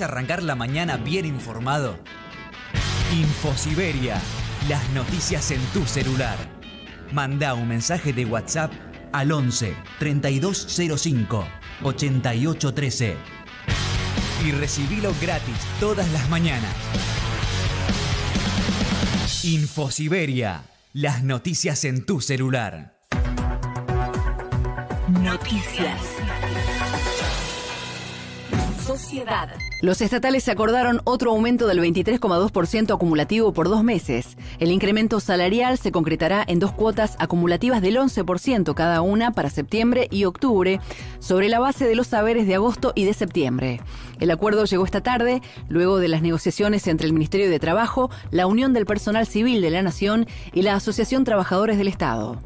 arrancar la mañana bien informado? InfoSiberia, las noticias en tu celular. Manda un mensaje de WhatsApp al 11 3205 8813 y recibilo gratis todas las mañanas. InfoSiberia, las noticias en tu celular. Noticias. Sociedad. Los estatales acordaron otro aumento del 23,2% acumulativo por dos meses. El incremento salarial se concretará en dos cuotas acumulativas del 11% cada una para septiembre y octubre, sobre la base de los saberes de agosto y de septiembre. El acuerdo llegó esta tarde, luego de las negociaciones entre el Ministerio de Trabajo, la Unión del Personal Civil de la Nación y la Asociación Trabajadores del Estado.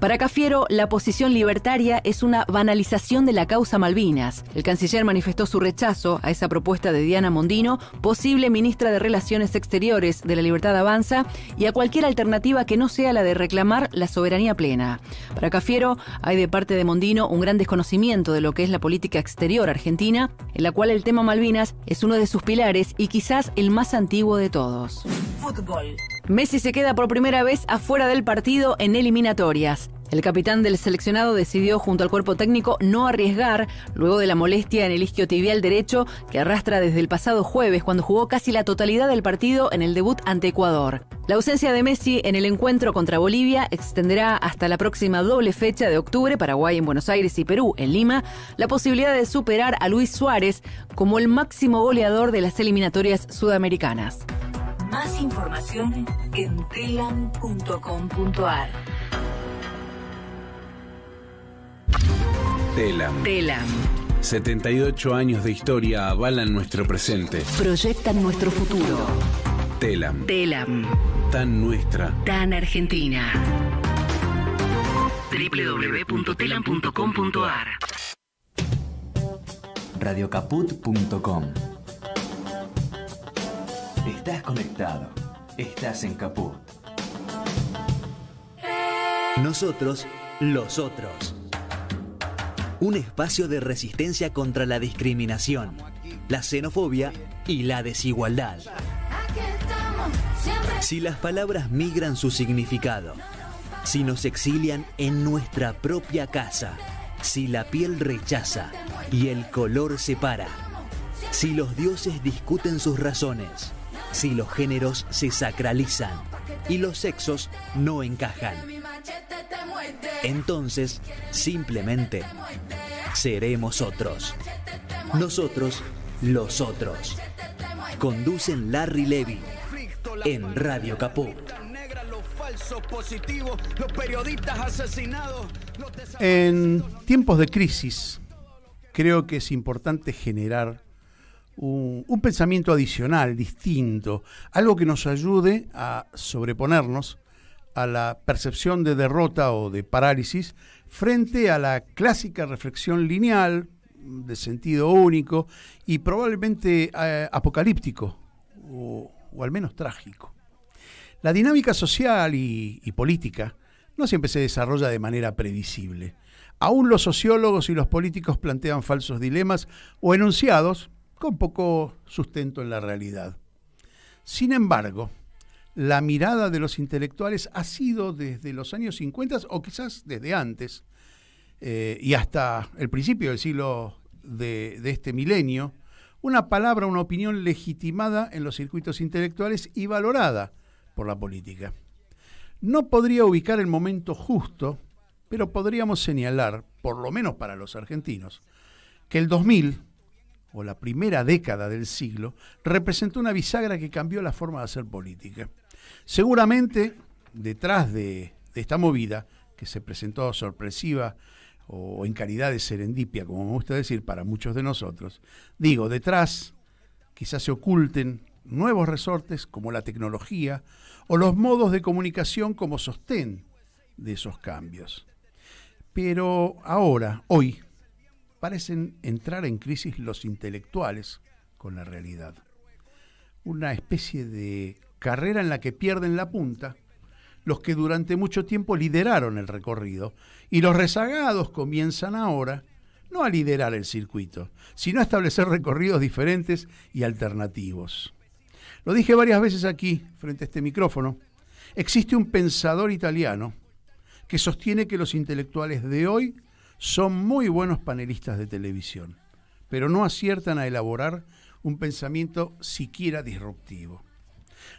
Para Cafiero, la posición libertaria es una banalización de la causa Malvinas. El canciller manifestó su rechazo a esa propuesta de Diana Mondino, posible ministra de Relaciones Exteriores de la Libertad Avanza, y a cualquier alternativa que no sea la de reclamar la soberanía plena. Para Cafiero, hay de parte de Mondino un gran desconocimiento de lo que es la política exterior argentina, en la cual el tema Malvinas es uno de sus pilares y quizás el más antiguo de todos. Messi se queda por primera vez afuera del partido en eliminatorias. El capitán del seleccionado decidió junto al cuerpo técnico no arriesgar luego de la molestia en el isquiotibial derecho que arrastra desde el pasado jueves cuando jugó casi la totalidad del partido en el debut ante Ecuador. La ausencia de Messi en el encuentro contra Bolivia extenderá hasta la próxima doble fecha de octubre, Paraguay en Buenos Aires y Perú en Lima, la posibilidad de superar a Luis Suárez como el máximo goleador de las eliminatorias sudamericanas. Más información en Telam. Telam. 78 años de historia avalan nuestro presente. Proyectan nuestro futuro. Telam. Telam. Tan nuestra. Tan argentina. www.telam.com.ar Radiocaput.com Estás conectado. Estás en Caput. Nosotros, los otros un espacio de resistencia contra la discriminación, la xenofobia y la desigualdad. Si las palabras migran su significado, si nos exilian en nuestra propia casa, si la piel rechaza y el color separa, si los dioses discuten sus razones, si los géneros se sacralizan y los sexos no encajan. Entonces, simplemente, seremos otros. Nosotros, los otros. Conducen Larry Levy en Radio Capó En tiempos de crisis, creo que es importante generar un, pensamiento adicional, distinto, algo que nos ayude a sobreponernos a la percepción de derrota o de parálisis frente a la clásica reflexión lineal de sentido único y probablemente eh, apocalíptico o, al menos trágico. La dinámica social y política no siempre se desarrolla de manera previsible. Aún los sociólogos y los políticos plantean falsos dilemas o enunciados con poco sustento en la realidad. Sin embargo, la mirada de los intelectuales ha sido desde los años 50 o quizás desde antes eh, y hasta el principio del siglo de, de este milenio, una palabra, una opinión legitimada en los circuitos intelectuales y valorada por la política. No podría ubicar el momento justo, pero podríamos señalar, por lo menos para los argentinos, que el 2000, o la primera década del siglo, representó una bisagra que cambió la forma de hacer política. Seguramente detrás de, esta movida, que se presentó sorpresiva o en caridad de serendipia, como me gusta decir, para muchos de nosotros, digo, detrás quizás se oculten nuevos resortes como la tecnología o los modos de comunicación como sostén de esos cambios. Pero ahora, hoy, parecen entrar en crisis los intelectuales con la realidad. Una especie de carrera en la que pierden la punta los que durante mucho tiempo lideraron el recorrido y los rezagados comienzan ahora no a liderar el circuito, sino a establecer recorridos diferentes y alternativos. Lo dije varias veces aquí, frente a este micrófono, existe un pensador italiano que sostiene que los intelectuales de hoy son muy buenos panelistas de televisión, pero no aciertan a elaborar un pensamiento siquiera disruptivo.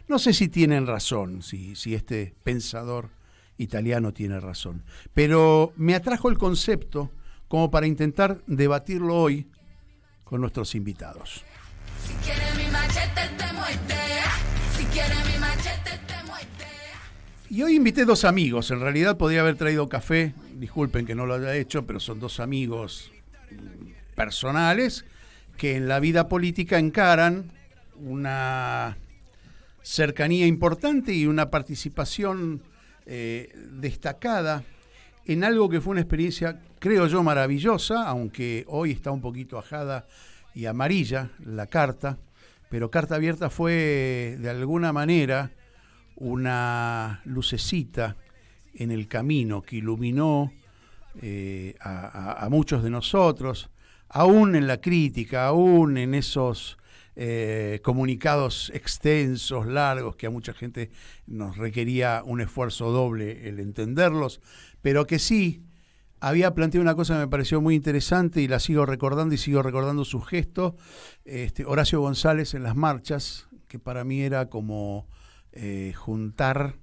No sé si tienen razón, si, este pensador italiano tiene razón, pero me atrajo el concepto como para intentar debatirlo hoy con nuestros invitados. Si Y hoy invité dos amigos. En realidad podría haber traído café. Disculpen que no lo haya hecho, pero son dos amigos personales que en la vida política encaran una cercanía importante y una participación eh, destacada en algo que fue una experiencia, creo yo, maravillosa, aunque hoy está un poquito ajada y amarilla la carta, pero Carta Abierta fue de alguna manera una lucecita en el camino que iluminó eh, a muchos de nosotros, aún en la crítica, aún en esos eh, comunicados extensos, largos, que a mucha gente nos requería un esfuerzo doble el entenderlos, pero que sí había planteado una cosa que me pareció muy interesante y la sigo recordando y sigo recordando sus gestos. Este, Horacio González en las marchas, que para mí era como eh, juntar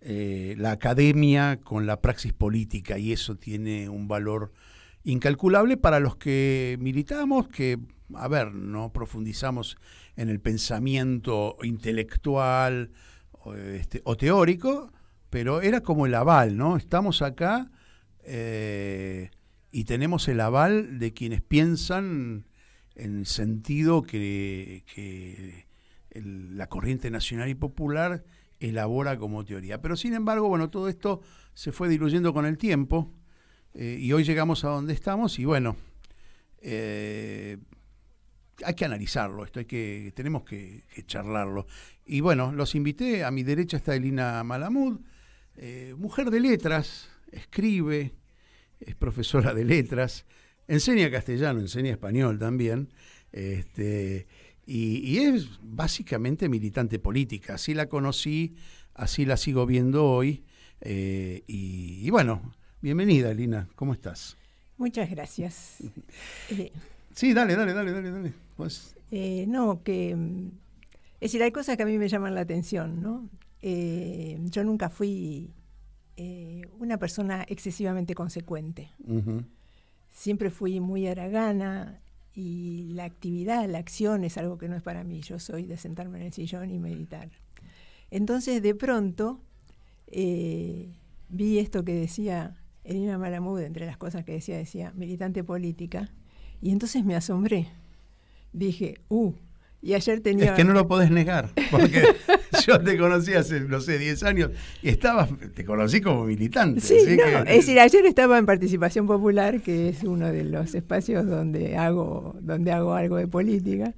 eh, la academia con la praxis política y eso tiene un valor incalculable para los que militamos, que a ver, no profundizamos en el pensamiento intelectual este, o, teórico, pero era como el aval, ¿no? Estamos acá eh, y tenemos el aval de quienes piensan en el sentido que, la corriente nacional y popular elabora como teoría. Pero sin embargo, bueno, todo esto se fue diluyendo con el tiempo eh, y hoy llegamos a donde estamos y bueno, eh, hay que analizarlo, esto hay que, tenemos que, charlarlo. Y bueno, los invité, a mi derecha está Elina Malamud, eh, mujer de letras, escribe, es profesora de letras, enseña castellano, enseña español también, este, y, es básicamente militante política, así la conocí, así la sigo viendo hoy, eh, y, y, bueno, bienvenida Elina, ¿cómo estás? Muchas gracias. Sí, dale, dale, dale, dale, dale. Pues. Eh, no, que. Mm, es decir, hay cosas que a mí me llaman la atención, ¿no? Eh, yo nunca fui eh, una persona excesivamente consecuente. Siempre fui muy aragana y la actividad, la acción es algo que no es para mí. Yo soy de sentarme en el sillón y meditar. Entonces, de pronto, vi esto que decía Elina Malamud, entre las cosas que decía, decía militante política, y entonces me asombré dije, uh, y ayer tenía... Es que no lo podés negar, porque yo te conocí hace, no sé, 10 años, y estabas, te conocí como militante. Sí, es decir, ayer estaba en Participación Popular, que es uno de los espacios donde hago, donde hago algo de política,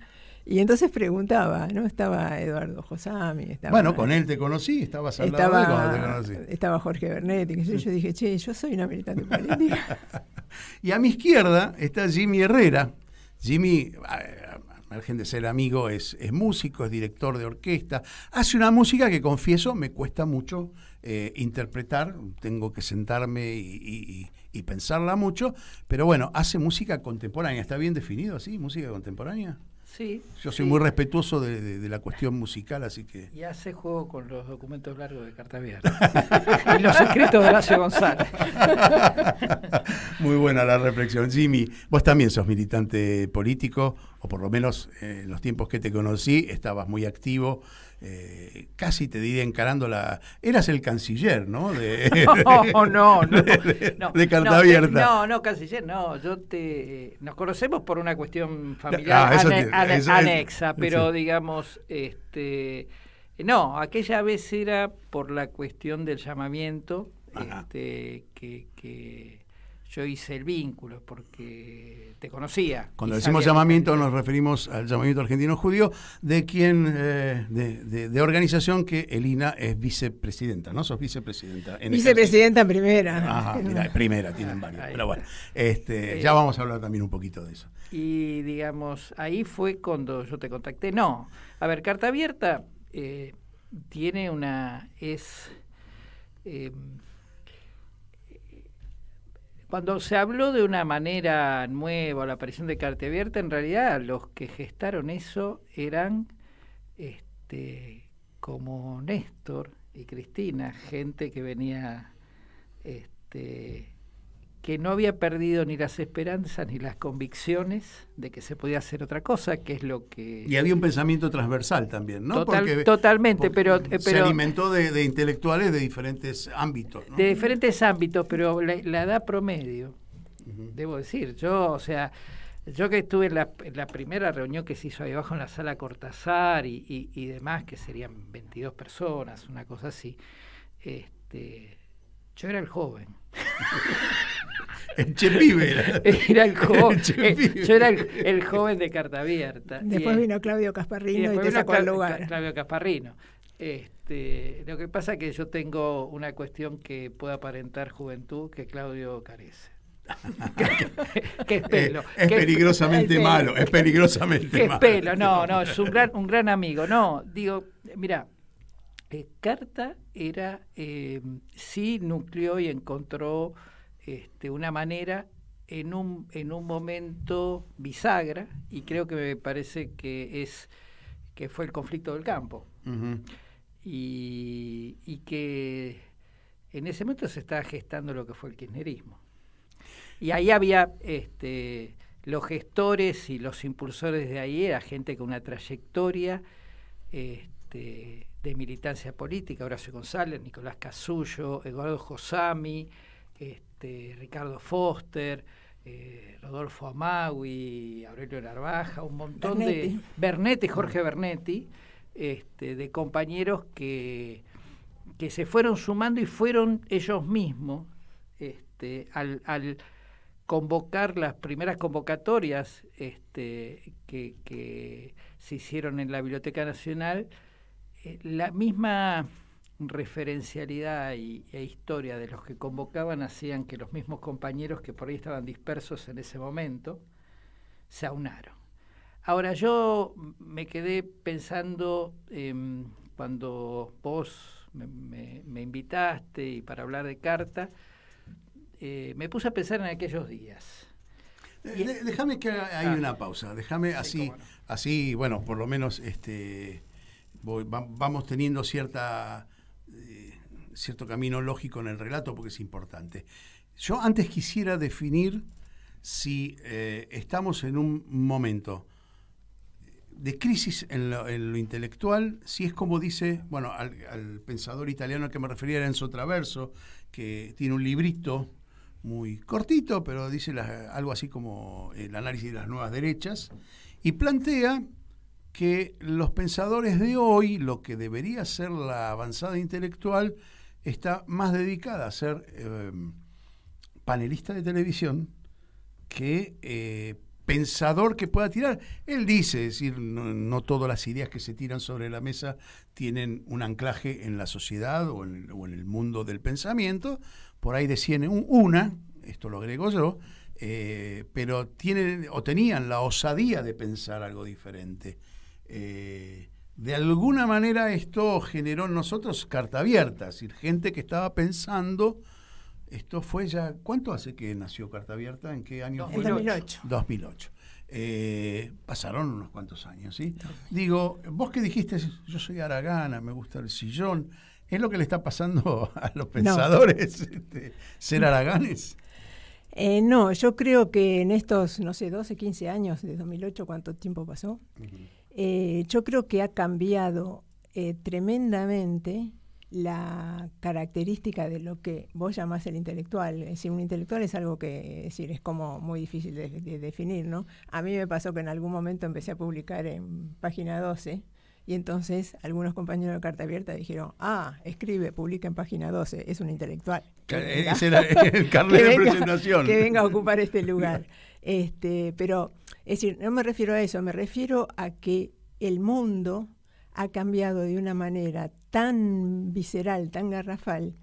y entonces preguntaba, ¿no? Estaba Eduardo Josami, estaba... Bueno, con él te conocí, estabas estaba, lado de cuando te conocí. Estaba Jorge Bernetti, que yo, yo dije, che, yo soy una militante política. y a mi izquierda está Jimmy Herrera, Jimmy de ser amigo, es, es, músico, es director de orquesta, hace una música que confieso me cuesta mucho eh, interpretar, tengo que sentarme y, y, pensarla mucho, pero bueno, hace música contemporánea, ¿está bien definido así? ¿Música contemporánea? Yo soy muy respetuoso de, la cuestión musical, así que. Ya se juego con los documentos largos de Carta Abierta. y los escritos de Horacio González. muy buena la reflexión. Jimmy, vos también sos militante político, o por lo menos eh, en los tiempos que te conocí estabas muy activo. Eh, casi te diría encarando la... Eras el canciller, ¿no? De, no, no, no, de, carta abierta. No, no, canciller, no. Yo te, eh, nos conocemos por una cuestión familiar anexa, pero digamos, este, no, aquella vez era por la cuestión del llamamiento este, que yo hice el vínculo porque te conocía. Cuando decimos llamamiento nos referimos al llamamiento argentino judío, de quien, eh, de, organización que Elina es vicepresidenta, ¿no? Sos vicepresidenta. Este vicepresidenta en primera. Ajá, primera, tienen varios. Pero bueno, este, eh, ya vamos a hablar también un poquito de eso. Y digamos, ahí fue cuando yo te contacté. No, a ver, Carta Abierta eh, tiene una... es... Cuando se habló de una manera nueva, la aparición de carta abierta, en realidad los que gestaron eso eran este, como Néstor y Cristina, gente que venía este, que no había perdido ni las esperanzas ni las convicciones de que se podía hacer otra cosa, que es lo que... Y había un pensamiento transversal también, ¿no? totalmente, pero, Se eh, alimentó de, intelectuales de diferentes ámbitos. ¿no? De diferentes ámbitos, pero la, edad promedio, debo decir, yo, o sea, yo que estuve en la, primera reunión que se hizo ahí abajo en la sala Cortázar y, demás, que serían 22 personas, una cosa así, este, yo era el joven. El Era el joven. Eh, yo era el, joven de carta abierta. Después vino Claudio Casparrino y, te sacó lugar. Claudio Casparrino. Este, lo que pasa es que yo tengo una cuestión que puede aparentar juventud que Claudio carece. ¿Qué eh, es pelo. es peligrosamente malo, es peligrosamente ¿Qué pelo, no, no, es un gran, un gran amigo. No, digo, mira, eh, Carta era, sí núcleo y encontró este, una manera en un, en un momento bisagra, y creo que me parece que es que fue el conflicto del campo. y, que en ese momento se estaba gestando lo que fue el kirchnerismo. Y ahí había este, los gestores y los impulsores de ahí, era gente con una trayectoria este, de militancia política, Horacio González, Nicolás Casullo, Eduardo Josami, este, este, Ricardo Foster, eh, Rodolfo Amawi, Aurelio Narvaja, un montón de. Bernetti, Jorge Bernetti, este, de compañeros que, que se fueron sumando y fueron ellos mismos este, al, convocar las primeras convocatorias este, que, se hicieron en la Biblioteca Nacional, eh, la misma referencialidad y, e historia de los que convocaban hacían que los mismos compañeros que por ahí estaban dispersos en ese momento se aunaron. Ahora yo me quedé pensando em, cuando vos me, invitaste y para hablar de carta, eh, me puse a pensar en aquellos días. Eh, déjame que hay ah. una pausa, déjame así, así, bueno, por lo menos este, vamos teniendo cierta eh, cierto camino lógico en el relato porque es importante. Yo antes quisiera definir si eh, estamos en un momento de crisis en lo, intelectual, si es como dice, bueno, al, pensador italiano al que me refería era su Traverso, que tiene un librito muy cortito, pero dice algo así como el análisis de las nuevas derechas, y plantea que los pensadores de hoy, lo que debería ser la avanzada intelectual, está más dedicada a ser em, panelista de televisión que eh, pensador que pueda tirar. Él dice, es decir, no, todas las ideas que se tiran sobre la mesa tienen un anclaje en la sociedad o en, el mundo del pensamiento. Por ahí decían una, esto lo agrego yo, eh, pero tienen o tenían la osadía de pensar algo diferente. Eh, de alguna manera esto generó en nosotros carta abierta, es decir, gente que estaba pensando, esto fue ya, ¿cuánto hace que nació Carta Abierta? ¿En qué año? En 2008. Eh, pasaron unos cuantos años, ¿sí? Digo, vos que dijiste, yo soy aragana, me gusta el sillón, ¿es lo que le está pasando a los pensadores este, ser araganes? Eh, no, yo creo que en estos, no sé, 12, 15 años, de 2008, ¿cuánto tiempo pasó? Eh, yo creo que ha cambiado eh, tremendamente la característica de lo que vos llamás el intelectual. Es decir, un intelectual es algo que es, como muy difícil de, definir, ¿no? A mí me pasó que en algún momento empecé a publicar en página 12 y entonces algunos compañeros de Carta Abierta dijeron, ah, escribe, publica en página 12, es un intelectual. el de presentación. Que venga a ocupar este lugar. este, pero, es decir, no me refiero a eso, me refiero a que el mundo ha cambiado de una manera tan visceral, tan garrafal,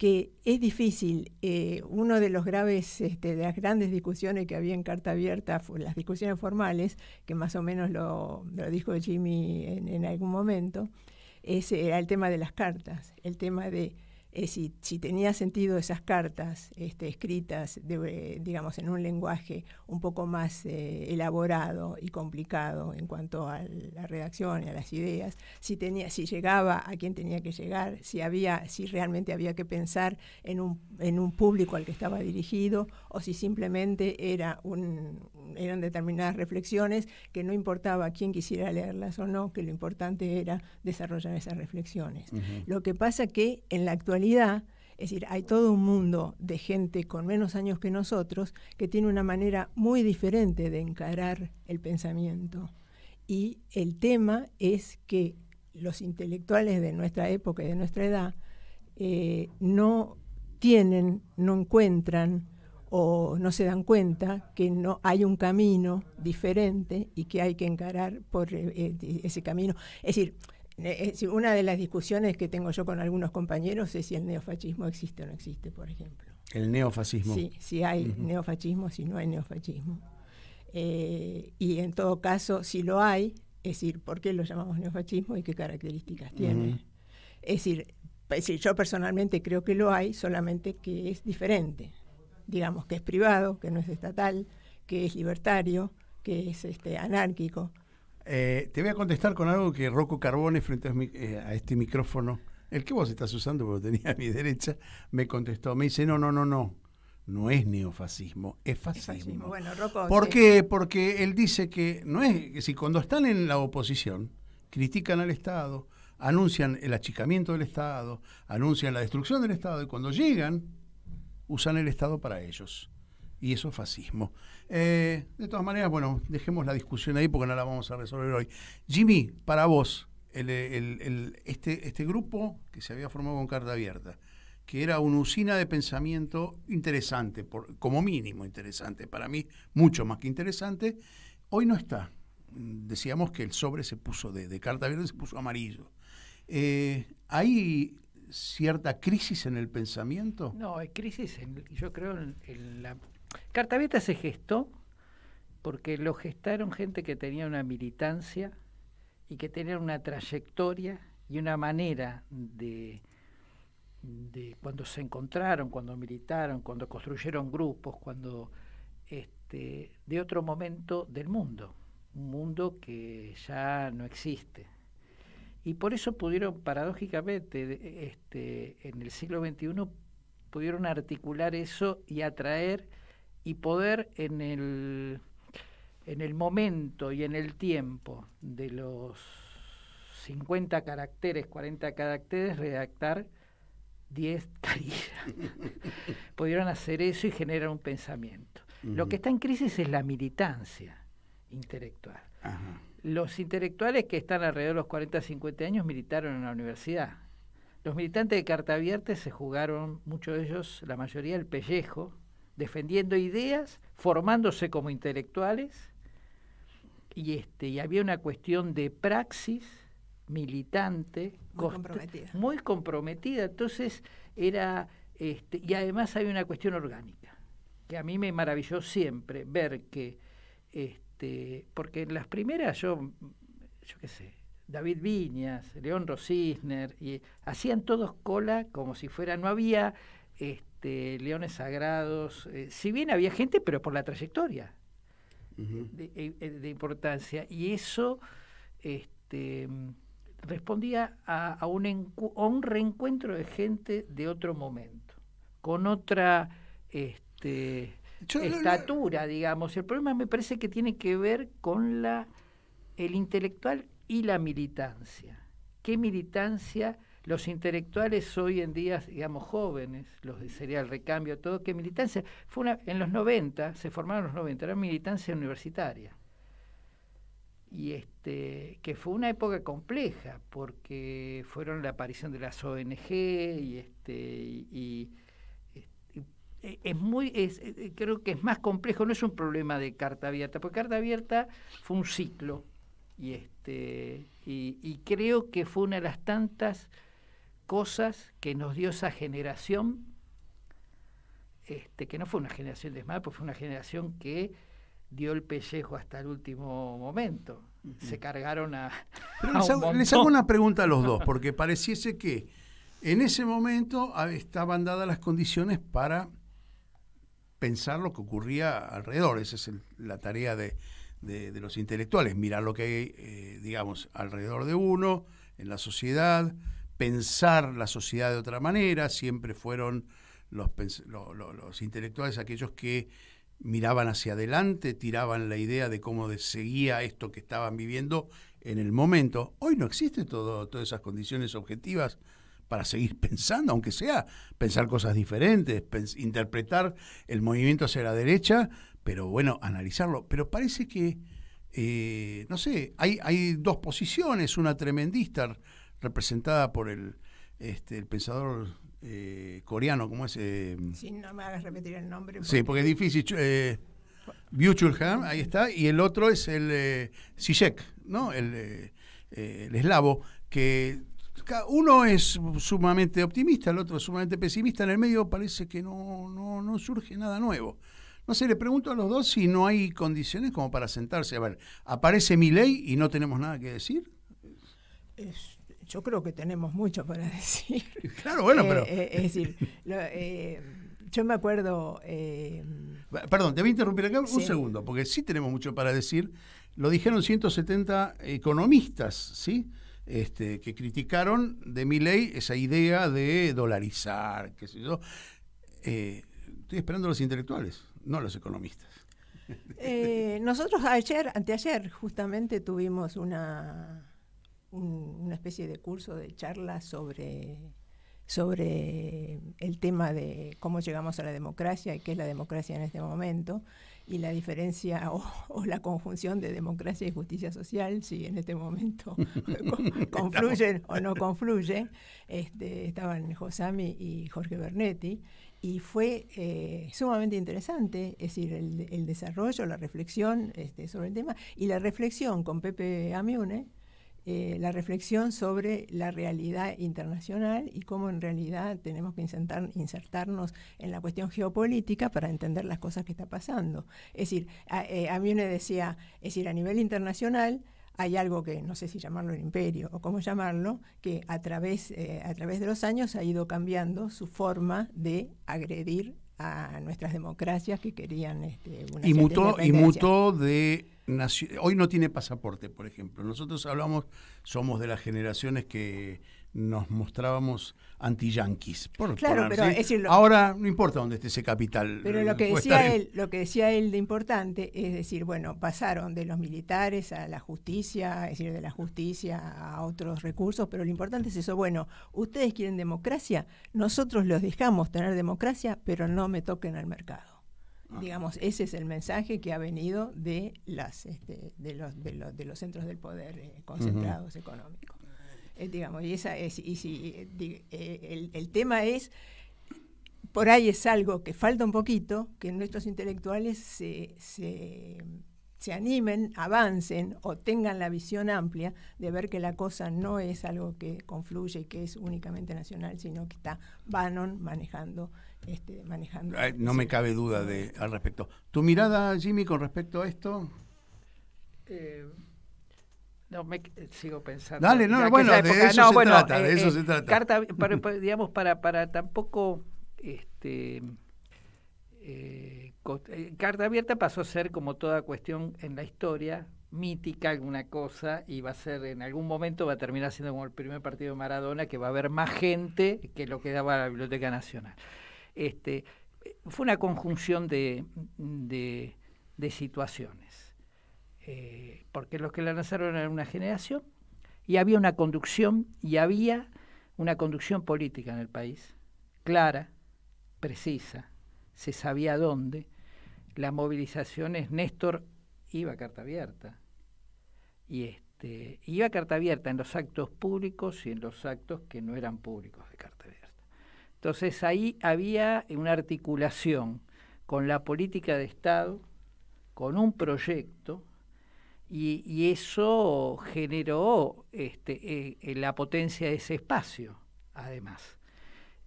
que es difícil. Eh, uno de los graves, este, de las grandes discusiones que había en Carta Abierta, las discusiones formales, que más o menos lo, dijo Jimmy en, algún momento, es, era el tema de las cartas, el tema de eh, si, tenía sentido esas cartas este, escritas, digamos, en un lenguaje un poco más eh, elaborado y complicado en cuanto a la redacción y a las ideas, si, tenía, si llegaba a quien tenía que llegar, si, había, si realmente había que pensar en un, en un público al que estaba dirigido o si simplemente era un, eran determinadas reflexiones que no importaba quién quisiera leerlas o no, que lo importante era desarrollar esas reflexiones. Lo que pasa que en la actualidad, es decir, hay todo un mundo de gente con menos años que nosotros que tiene una manera muy diferente de encarar el pensamiento. Y el tema es que los intelectuales de nuestra época y de nuestra edad eh, no tienen, no encuentran o no se dan cuenta que no hay un camino diferente y que hay que encarar por eh, eh, ese camino. Es decir, eh, una de las discusiones que tengo yo con algunos compañeros es si el neofascismo existe o no existe, por ejemplo. El neofascismo. Sí, si hay neofascismo, si no hay neofascismo. y en todo caso, si lo hay, es decir, ¿por qué lo llamamos neofascismo y qué características tiene? Es decir, es decir, yo personalmente creo que lo hay, solamente que es diferente digamos, que es privado, que no es estatal, que es libertario, que es este, anárquico. Eh, te voy a contestar con algo que Rocco Carbone, frente a, eh, este micrófono, el que vos estás usando, porque tenía a mi derecha, me contestó. Me dice: No, no, no, no. No es neofascismo, es fascismo. ¿Por qué? Porque él dice que no es. Que si cuando están en la oposición, critican al Estado, anuncian el achicamiento del Estado, anuncian la destrucción del Estado, y cuando llegan usan el Estado para ellos. Y eso es fascismo. Eh, de todas maneras, bueno, dejemos la discusión ahí porque no la vamos a resolver hoy. Jimmy, para vos, este, este grupo que se había formado con carta abierta, que era una usina de pensamiento interesante, por, como mínimo interesante, para mí mucho más que interesante, hoy no está. Decíamos que el sobre se puso de, carta abierta, se puso amarillo. Eh, cierta crisis en el pensamiento? No, hay crisis, en, yo creo, en, la... Carta se gestó porque lo gestaron gente que tenía una militancia y que tenía una trayectoria y una manera de, de cuando se encontraron, cuando militaron, cuando construyeron grupos, cuando este, de otro momento del mundo, un mundo que ya no existe, y por eso pudieron, paradójicamente, este, en el siglo XXI, pudieron articular eso y atraer y poder en el, en el momento y en el tiempo de los 50 caracteres, 40 caracteres, redactar 10 carillas. pudieron hacer eso y generar un pensamiento. Lo que está en crisis es la militancia intelectual. Ajá los intelectuales que están alrededor de los 40, 50 años militaron en la universidad. Los militantes de Carta Abierta se jugaron, muchos de ellos, la mayoría, el pellejo, defendiendo ideas, formándose como intelectuales, y, este, y había una cuestión de praxis militante, muy comprometida. Muy comprometida. Entonces, era, este, y además hay una cuestión orgánica, que a mí me maravilló siempre ver que este, este, porque en las primeras yo, yo qué sé, David Viñas, León Rosisner, y hacían todos cola como si fuera, no había este, leones sagrados, eh, si bien había gente, pero por la trayectoria eh, eh, de, importancia, y eso este, respondía a, un reencuentro de gente de otro momento, con otra estatura, digamos. El problema me parece que tiene que ver con la el intelectual y la militancia. ¿Qué militancia? Los intelectuales hoy en día, digamos jóvenes, los de el Recambio, todo, ¿qué militancia? Fue una, en los 90, se formaron los 90, era militancia universitaria. Y este, que fue una época compleja, porque fueron la aparición de las ONG y este, y eh, es muy, eh, eh, creo que es más complejo, no es un problema de carta abierta, porque carta abierta fue un ciclo y, este, y, creo que fue una de las tantas cosas que nos dio esa generación, este, que no fue una generación de pues fue una generación que dio el pellejo hasta el último momento. Se cargaron a... Pero les hago una pregunta a los dos, porque pareciese que en ese momento ah, estaban dadas las condiciones para pensar lo que ocurría alrededor. Esa es la tarea de, los intelectuales, mirar lo que hay, eh, digamos, alrededor de uno, en la sociedad, pensar la sociedad de otra manera. Siempre fueron los, los intelectuales aquellos que miraban hacia adelante, tiraban la idea de cómo seguía esto que estaban viviendo en el momento. Hoy no existen todas esas condiciones objetivas para seguir pensando, aunque sea pensar cosas diferentes, interpretar el movimiento hacia la derecha, pero bueno, analizarlo. Pero parece que, eh, no sé, hay, hay dos posiciones, una tremendista representada por el, este, pensador eh, coreano, ¿cómo es? Em, sí, no me hagas repetir el nombre. Sí, porque es difícil. Eh, ahí está, y el otro es el eh, Zizek, ¿no? El, el eslavo, que uno es sumamente optimista, el otro es sumamente pesimista, en el medio parece que no, surge nada nuevo. No sé, le pregunto a los dos si no hay condiciones como para sentarse. A ver, ¿aparece mi ley y no tenemos nada que decir? yo creo que tenemos mucho para decir. Claro, bueno, eh, pero... Eh, es decir, eh, yo me acuerdo... Perdón, te voy a interrumpir acá un segundo, porque sí tenemos mucho para decir. Lo dijeron 170 economistas, ¿sí? Este, que criticaron de mi ley esa idea de dolarizar, qué sé yo. Eh, estoy esperando a los intelectuales, no a los economistas. Eh, nosotros ayer, anteayer, justamente tuvimos una, una especie de curso de charla sobre sobre el tema de cómo llegamos a la democracia y qué es la democracia en este momento y la diferencia o, la conjunción de democracia y justicia social, si en este momento confluyen o no confluyen. Este, estaban Josami y Jorge Bernetti y fue eh, sumamente interesante, es decir, el, desarrollo, la reflexión este, sobre el tema y la reflexión con Pepe Amiune eh, la reflexión sobre la realidad internacional y cómo en realidad tenemos que insertarnos en la cuestión geopolítica para entender las cosas que está pasando. Es decir, eh, a, mí me decía, es decir, a nivel internacional hay algo que no sé si llamarlo el imperio o cómo llamarlo, que a través, eh, a través de los años ha ido cambiando su forma de agredir a nuestras democracias que querían este, una y y mutó de hoy no tiene pasaporte, por ejemplo. Nosotros hablamos, somos de las generaciones que nos mostrábamos anti-yanquis. claro, pero Ahora no importa dónde esté ese capital. Pero eh, lo que, decía él, lo que decía él de importante es decir, bueno, pasaron de los militares a la justicia, es decir, de la justicia a otros recursos, pero lo importante es eso, bueno, ustedes quieren democracia, nosotros los dejamos tener democracia, pero no me toquen al mercado. Ah. digamos, ese es el mensaje que ha venido de, las, este, de, los, de, los, de, los, centros del poder eh, concentrados económicos. Eh, digamos, y, esa es, y si, eh, el, tema es, por ahí es algo que falta un poquito, que nuestros intelectuales se, se animen, avancen o tengan la visión amplia de ver que la cosa no es algo que confluye y que es únicamente nacional, sino que está Bannon manejando este, manejando. no me cabe duda de, al respecto. ¿Tu mirada, Jimmy, con respecto a esto? Eh, no, me eh, sigo pensando. Dale, no, bueno, eso, se, trata, de eh, eso se trata. Carta, digamos, para, para tampoco. Este, carta abierta pasó a ser, como toda cuestión en la historia, mítica alguna cosa y va a ser en algún momento va a terminar siendo como el primer partido de Maradona que va a haber más gente que lo que daba la Biblioteca Nacional. Este, fue una conjunción de, situaciones, eh, porque los que la lanzaron eran una generación y había una conducción y había una conducción política en el país, clara, precisa, se sabía dónde. Las movilizaciones, Néstor iba a carta abierta. Y este, iba a carta abierta en los actos públicos y en los actos que no eran públicos de carta. Entonces ahí había una articulación con la política de Estado, con un proyecto, y, eso generó este, eh, la potencia de ese espacio, además.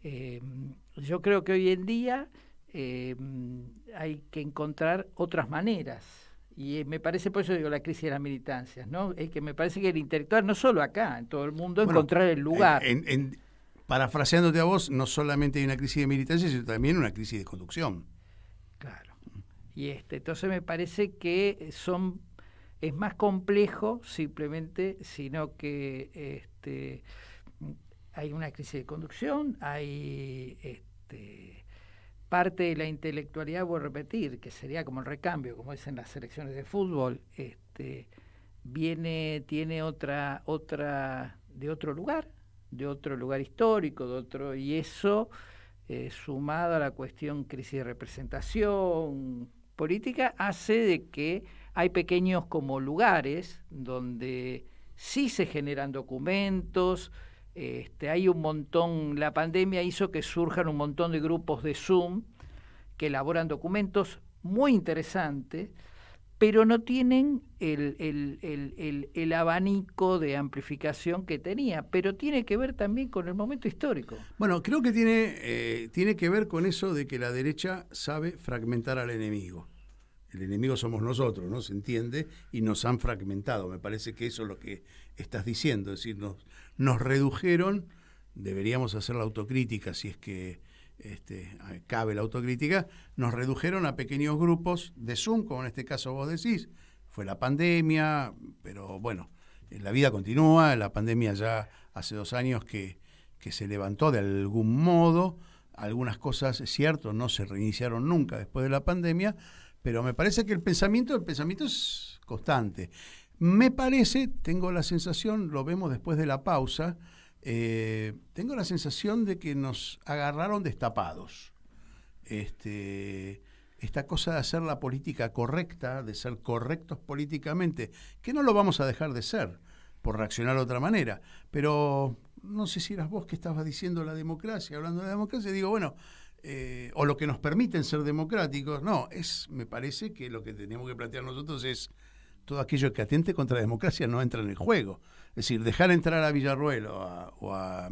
Eh, yo creo que hoy en día eh, hay que encontrar otras maneras. Y me parece, por eso digo, la crisis de las militancias, ¿no? Es que me parece que el intelectual, no solo acá, en todo el mundo, encontrar el lugar parafraseándote a vos, no solamente hay una crisis de militancia, sino también una crisis de conducción. Claro. Y este, entonces me parece que son es más complejo simplemente, sino que este, hay una crisis de conducción, hay este, parte de la intelectualidad, voy a repetir, que sería como el recambio, como dicen las selecciones de fútbol, este, viene, tiene otra, otra, de otro lugar, de otro lugar histórico, de otro, y eso eh, sumado a la cuestión crisis de representación política hace de que hay pequeños como lugares donde sí se generan documentos, este, hay un montón, la pandemia hizo que surjan un montón de grupos de Zoom que elaboran documentos muy interesantes pero no tienen el, abanico de amplificación que tenía, pero tiene que ver también con el momento histórico. Bueno, creo que tiene, eh, tiene que ver con eso de que la derecha sabe fragmentar al enemigo. El enemigo somos nosotros, ¿no? Se entiende, y nos han fragmentado. Me parece que eso es lo que estás diciendo, es decir, nos, nos redujeron, deberíamos hacer la autocrítica si es que este, cabe la autocrítica, nos redujeron a pequeños grupos de Zoom, como en este caso vos decís. Fue la pandemia, pero bueno, eh, la vida continúa, la pandemia ya hace dos años que, se levantó de algún modo, algunas cosas, es cierto, no se reiniciaron nunca después de la pandemia, pero me parece que el pensamiento, el pensamiento es constante. Me parece, tengo la sensación, lo vemos después de la pausa, eh, tengo la sensación de que nos agarraron destapados. Este, esta cosa de hacer la política correcta, de ser correctos políticamente, que no lo vamos a dejar de ser por reaccionar de otra manera, pero no sé si eras vos que estabas diciendo la democracia, hablando de la democracia, digo, bueno, eh, o lo que nos permiten ser democráticos, no, es, me parece que lo que tenemos que plantear nosotros es todo aquello que atente contra la democracia no entra en el juego. Es decir, dejar entrar a Villarruel o a, o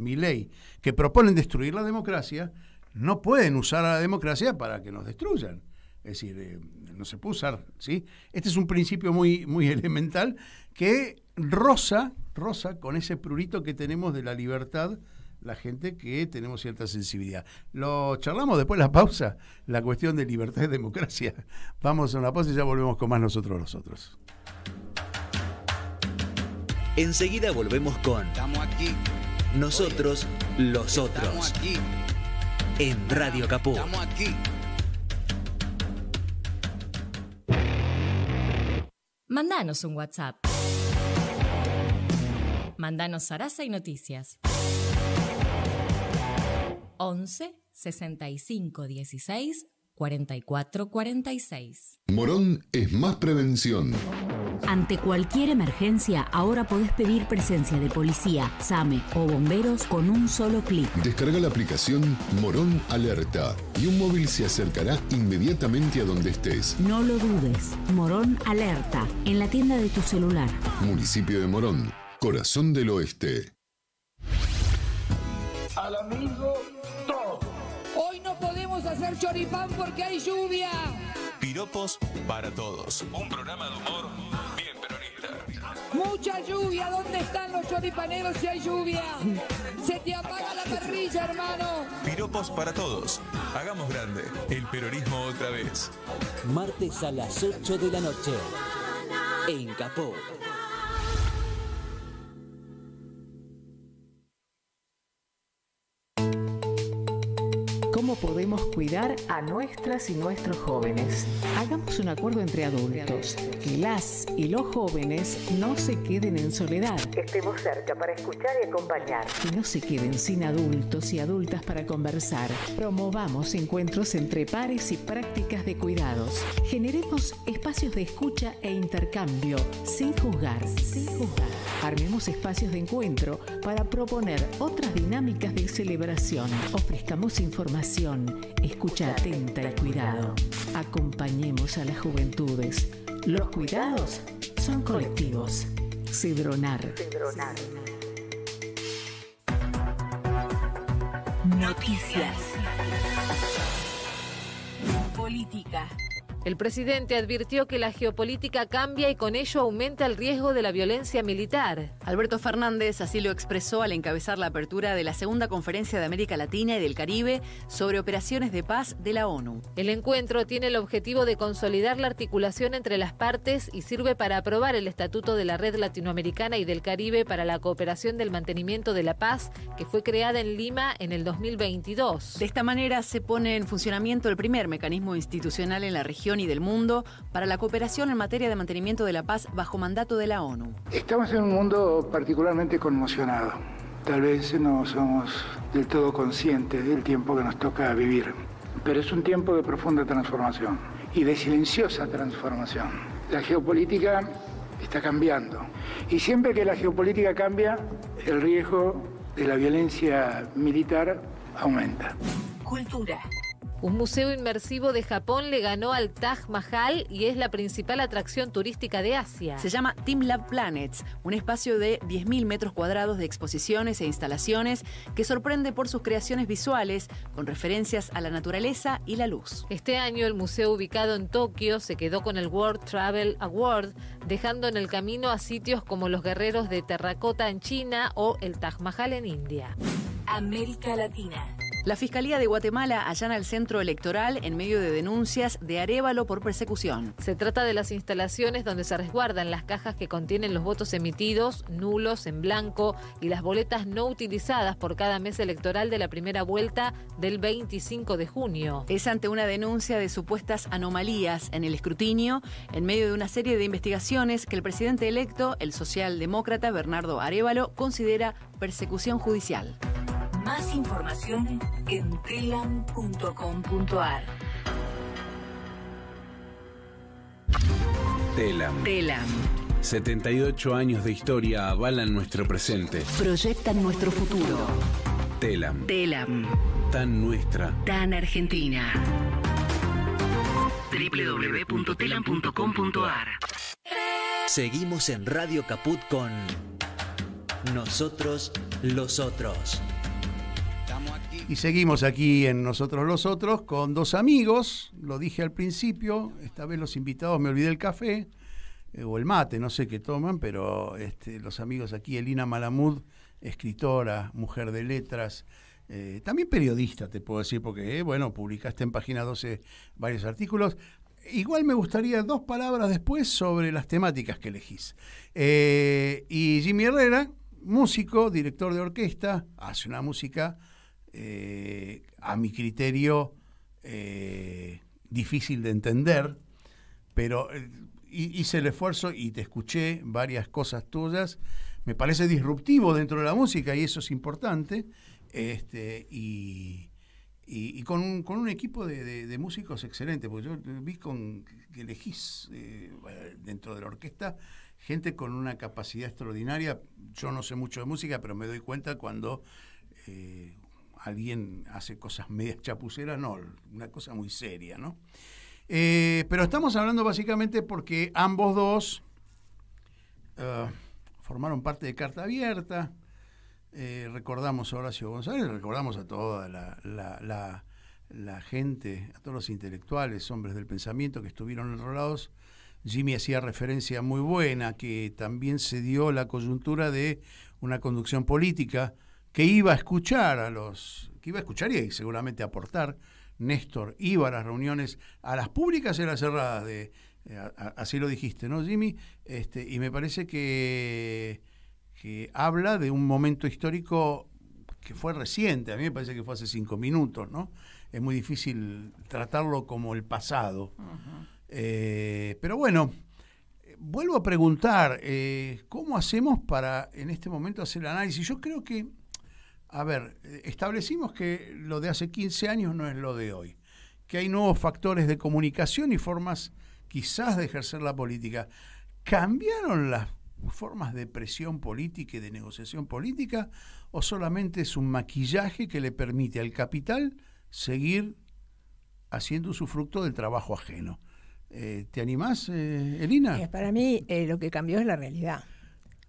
que proponen destruir la democracia, no pueden usar a la democracia para que nos destruyan. Es decir, eh, no se puede usar, ¿sí? Este es un principio muy, muy elemental que rosa, rosa con ese prurito que tenemos de la libertad la gente que tenemos cierta sensibilidad. Lo charlamos después de la pausa, la cuestión de libertad y democracia. Vamos a una pausa y ya volvemos con más nosotros los otros. Enseguida volvemos con Nosotros, los otros. En Radio Capó. Mandanos un WhatsApp. Mandanos Sarasa y Noticias. 11 65 16 44 46. Morón es más prevención. Ante cualquier emergencia, ahora podés pedir presencia de policía, SAME o bomberos con un solo clic. Descarga la aplicación Morón Alerta y un móvil se acercará inmediatamente a donde estés. No lo dudes. Morón Alerta, en la tienda de tu celular. Municipio de Morón, corazón del oeste. Al amigo todo. Hoy no podemos hacer choripán porque hay lluvia. Piropos para todos. Un programa de humor Mucha lluvia, ¿dónde están los choripaneros si hay lluvia? Se te apaga la parrilla, hermano. Piropos para todos. Hagamos grande el peronismo otra vez. Martes a las 8 de la noche. En Capó. cómo podemos cuidar a nuestras y nuestros jóvenes. Hagamos un acuerdo entre adultos, que las y los jóvenes no se queden en soledad. Estemos cerca para escuchar y acompañar. Que no se queden sin adultos y adultas para conversar. Promovamos encuentros entre pares y prácticas de cuidados. Generemos espacios de escucha e intercambio, sin juzgar. Armemos espacios de encuentro para proponer otras dinámicas de celebración. Ofrezcamos información Escucha atenta y cuidado. Acompañemos a las juventudes. Los cuidados son colectivos. Cedronar. Noticias. Política. El presidente advirtió que la geopolítica cambia y con ello aumenta el riesgo de la violencia militar. Alberto Fernández así lo expresó al encabezar la apertura de la segunda conferencia de América Latina y del Caribe sobre operaciones de paz de la ONU. El encuentro tiene el objetivo de consolidar la articulación entre las partes y sirve para aprobar el Estatuto de la Red Latinoamericana y del Caribe para la Cooperación del Mantenimiento de la Paz, que fue creada en Lima en el 2022. De esta manera se pone en funcionamiento el primer mecanismo institucional en la región y del mundo para la cooperación en materia de mantenimiento de la paz bajo mandato de la ONU. Estamos en un mundo particularmente conmocionado. Tal vez no somos del todo conscientes del tiempo que nos toca vivir, pero es un tiempo de profunda transformación y de silenciosa transformación. La geopolítica está cambiando y siempre que la geopolítica cambia, el riesgo de la violencia militar aumenta. Cultura. Un museo inmersivo de Japón le ganó al Taj Mahal y es la principal atracción turística de Asia. Se llama Team Lab Planets, un espacio de 10.000 metros cuadrados de exposiciones e instalaciones que sorprende por sus creaciones visuales con referencias a la naturaleza y la luz. Este año el museo ubicado en Tokio se quedó con el World Travel Award, dejando en el camino a sitios como los guerreros de terracota en China o el Taj Mahal en India. América Latina. La Fiscalía de Guatemala allana el centro electoral en medio de denuncias de Arevalo por persecución. Se trata de las instalaciones donde se resguardan las cajas que contienen los votos emitidos, nulos, en blanco y las boletas no utilizadas por cada mes electoral de la primera vuelta del 25 de junio. Es ante una denuncia de supuestas anomalías en el escrutinio, en medio de una serie de investigaciones que el presidente electo, el socialdemócrata Bernardo Arevalo, considera persecución judicial. Más información en telam.com.ar. Telam. Telam. 78 años de historia avalan nuestro presente. Proyectan nuestro futuro. Telam. Telam. Tan nuestra. Tan argentina. www.telam.com.ar Seguimos en Radio Caput con Nosotros los Otros. Y seguimos aquí en Nosotros los Otros con dos amigos, lo dije al principio, esta vez los invitados, me olvidé el café eh, o el mate, no sé qué toman, pero este, los amigos aquí, Elina Malamud, escritora, mujer de letras, eh, también periodista, te puedo decir, porque, eh, bueno, publicaste en Página 12 varios artículos. Igual me gustaría dos palabras después sobre las temáticas que elegís. y Jimmy Herrera, músico, director de orquesta, hace una música eh, a mi criterio, eh, difícil de entender, pero eh, hice el esfuerzo y te escuché varias cosas tuyas. Me parece disruptivo dentro de la música y eso es importante. Este, y, con, un, equipo de, músicos excelente, porque yo vi con, que elegís dentro de la orquesta gente con una capacidad extraordinaria. Yo no sé mucho de música, pero me doy cuenta cuando alguien hace cosas medias chapuceras, no, una cosa muy seria, ¿no? Eh, pero estamos hablando básicamente porque ambos dos eh, formaron parte de Carta Abierta, eh, recordamos a Horacio González, recordamos a toda la, la, gente, a todos los intelectuales, hombres del pensamiento que estuvieron enrolados. Jimmy hacía referencia muy buena, que también se dio la coyuntura de una conducción política que iba a escuchar a los, que iba a escuchar y seguramente aportar, Néstor iba a las reuniones, a las públicas y a las cerradas, eh, así lo dijiste, ¿no, Jimmy? Este, y me parece que, que habla de un momento histórico que fue reciente, a mí me parece que fue hace cinco minutos, ¿no? Es muy difícil tratarlo como el pasado. Eh, pero bueno, vuelvo a preguntar, eh, ¿cómo hacemos para en este momento hacer el análisis? Yo creo que a ver, establecimos que lo de hace 15 años no es lo de hoy, que hay nuevos factores de comunicación y formas quizás de ejercer la política. ¿Cambiaron las formas de presión política y de negociación política o solamente es un maquillaje que le permite al capital seguir haciendo su fruto del trabajo ajeno? Eh, ¿Te animás, eh, Elina? Eh, para mí lo que cambió es la realidad.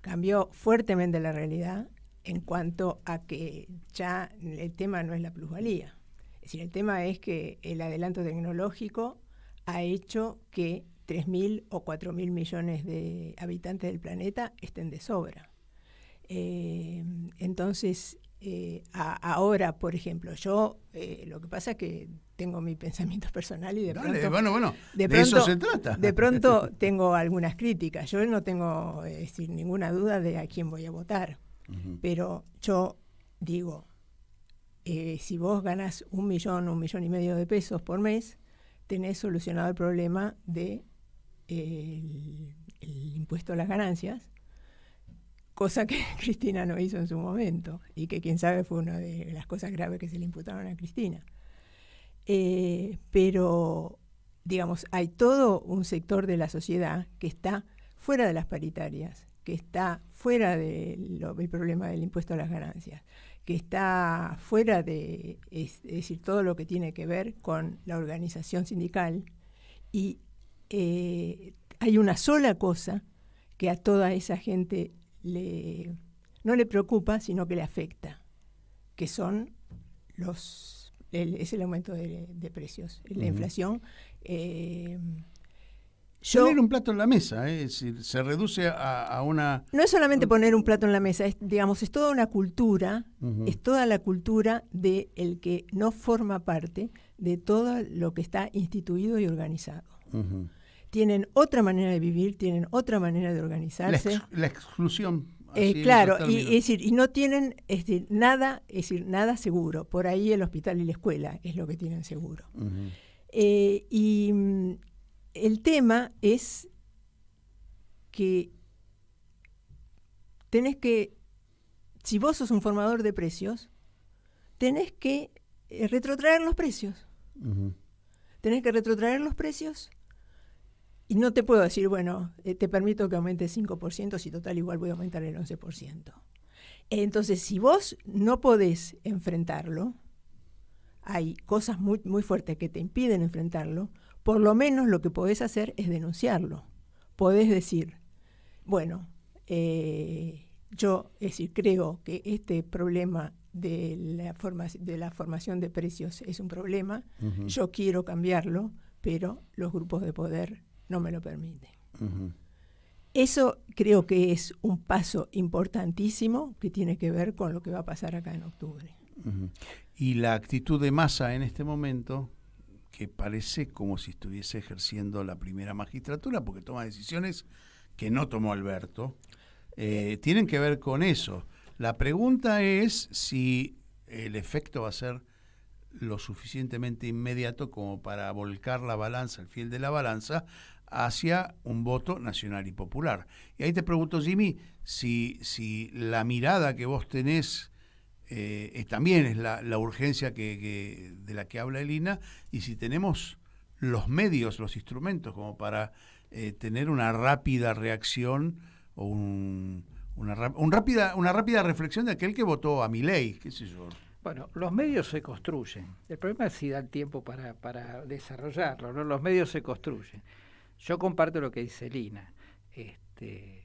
Cambió fuertemente la realidad en cuanto a que ya el tema no es la plusvalía. Es decir, el tema es que el adelanto tecnológico ha hecho que 3.000 o 4.000 millones de habitantes del planeta estén de sobra. Eh, entonces, eh, ahora, por ejemplo, yo eh, lo que pasa es que tengo mi pensamiento personal y de pronto... de, pronto, tengo algunas críticas. Yo no tengo ninguna duda de a quién voy a votar. Pero yo digo, eh, si vos ganas un millón, un millón y medio de pesos por mes, tenés solucionado el problema de eh, impuesto a las ganancias, cosa que Cristina no hizo en su momento y que quién sabe fue una de las cosas graves que se le imputaron a Cristina. Eh, pero, digamos, hay todo un sector de la sociedad que está fuera de las paritarias, que está fuera del problema del impuesto a las ganancias, que está fuera de, decir, todo lo que tiene que ver con la organización sindical. Y eh, hay una sola cosa que a toda esa gente le, no le preocupa, sino que le afecta, que son los es el aumento de, precios, la inflación. Eh, poner un plato en la mesa, ¿eh? es decir, se reduce a, una... No es solamente poner un plato en la mesa, es, digamos, es toda una cultura, es toda la cultura de que no forma parte de todo lo que está instituido y organizado. Tienen otra manera de vivir, tienen otra manera de organizarse. La, exclusión. Eh, claro, y, decir, y no tienen nada, es decir, nada seguro. Por ahí el hospital y la escuela es lo que tienen seguro. Eh, y el tema es que tenés que, si vos sos un formador de precios, tenés que eh, retrotraer los precios. Tenés que retrotraer los precios y no te puedo decir, bueno, eh, te permito que aumente 5% si total igual voy a aumentar el 11%. Entonces, si vos no podés enfrentarlo, hay cosas muy, muy fuertes que te impiden enfrentarlo, por lo menos lo que podés hacer es denunciarlo. Podés decir, bueno, eh, yo es decir, creo que este problema de la, forma, de la formación de precios es un problema, yo quiero cambiarlo, pero los grupos de poder no me lo permiten. Eso creo que es un paso importantísimo que tiene que ver con lo que va a pasar acá en octubre. Y la actitud de masa en este momento, que parece como si estuviese ejerciendo la primera magistratura, porque toma decisiones que no tomó Alberto, eh, tienen que ver con eso. La pregunta es si el efecto va a ser lo suficientemente inmediato como para volcar la balanza, el fiel de la balanza, hacia un voto nacional y popular. Y ahí te pregunto, Jimmy, si, si la mirada que vos tenés eh, también es la, urgencia que, de la que habla Elina, y si tenemos los medios, los instrumentos como para eh, tener una rápida reacción o un, una, rápida, una rápida reflexión de aquel que votó a mi ley, qué sé yo. Bueno, los medios se construyen. El problema es si el tiempo para, para desarrollarlo. Los medios se construyen. Yo comparto lo que dice Elina Este,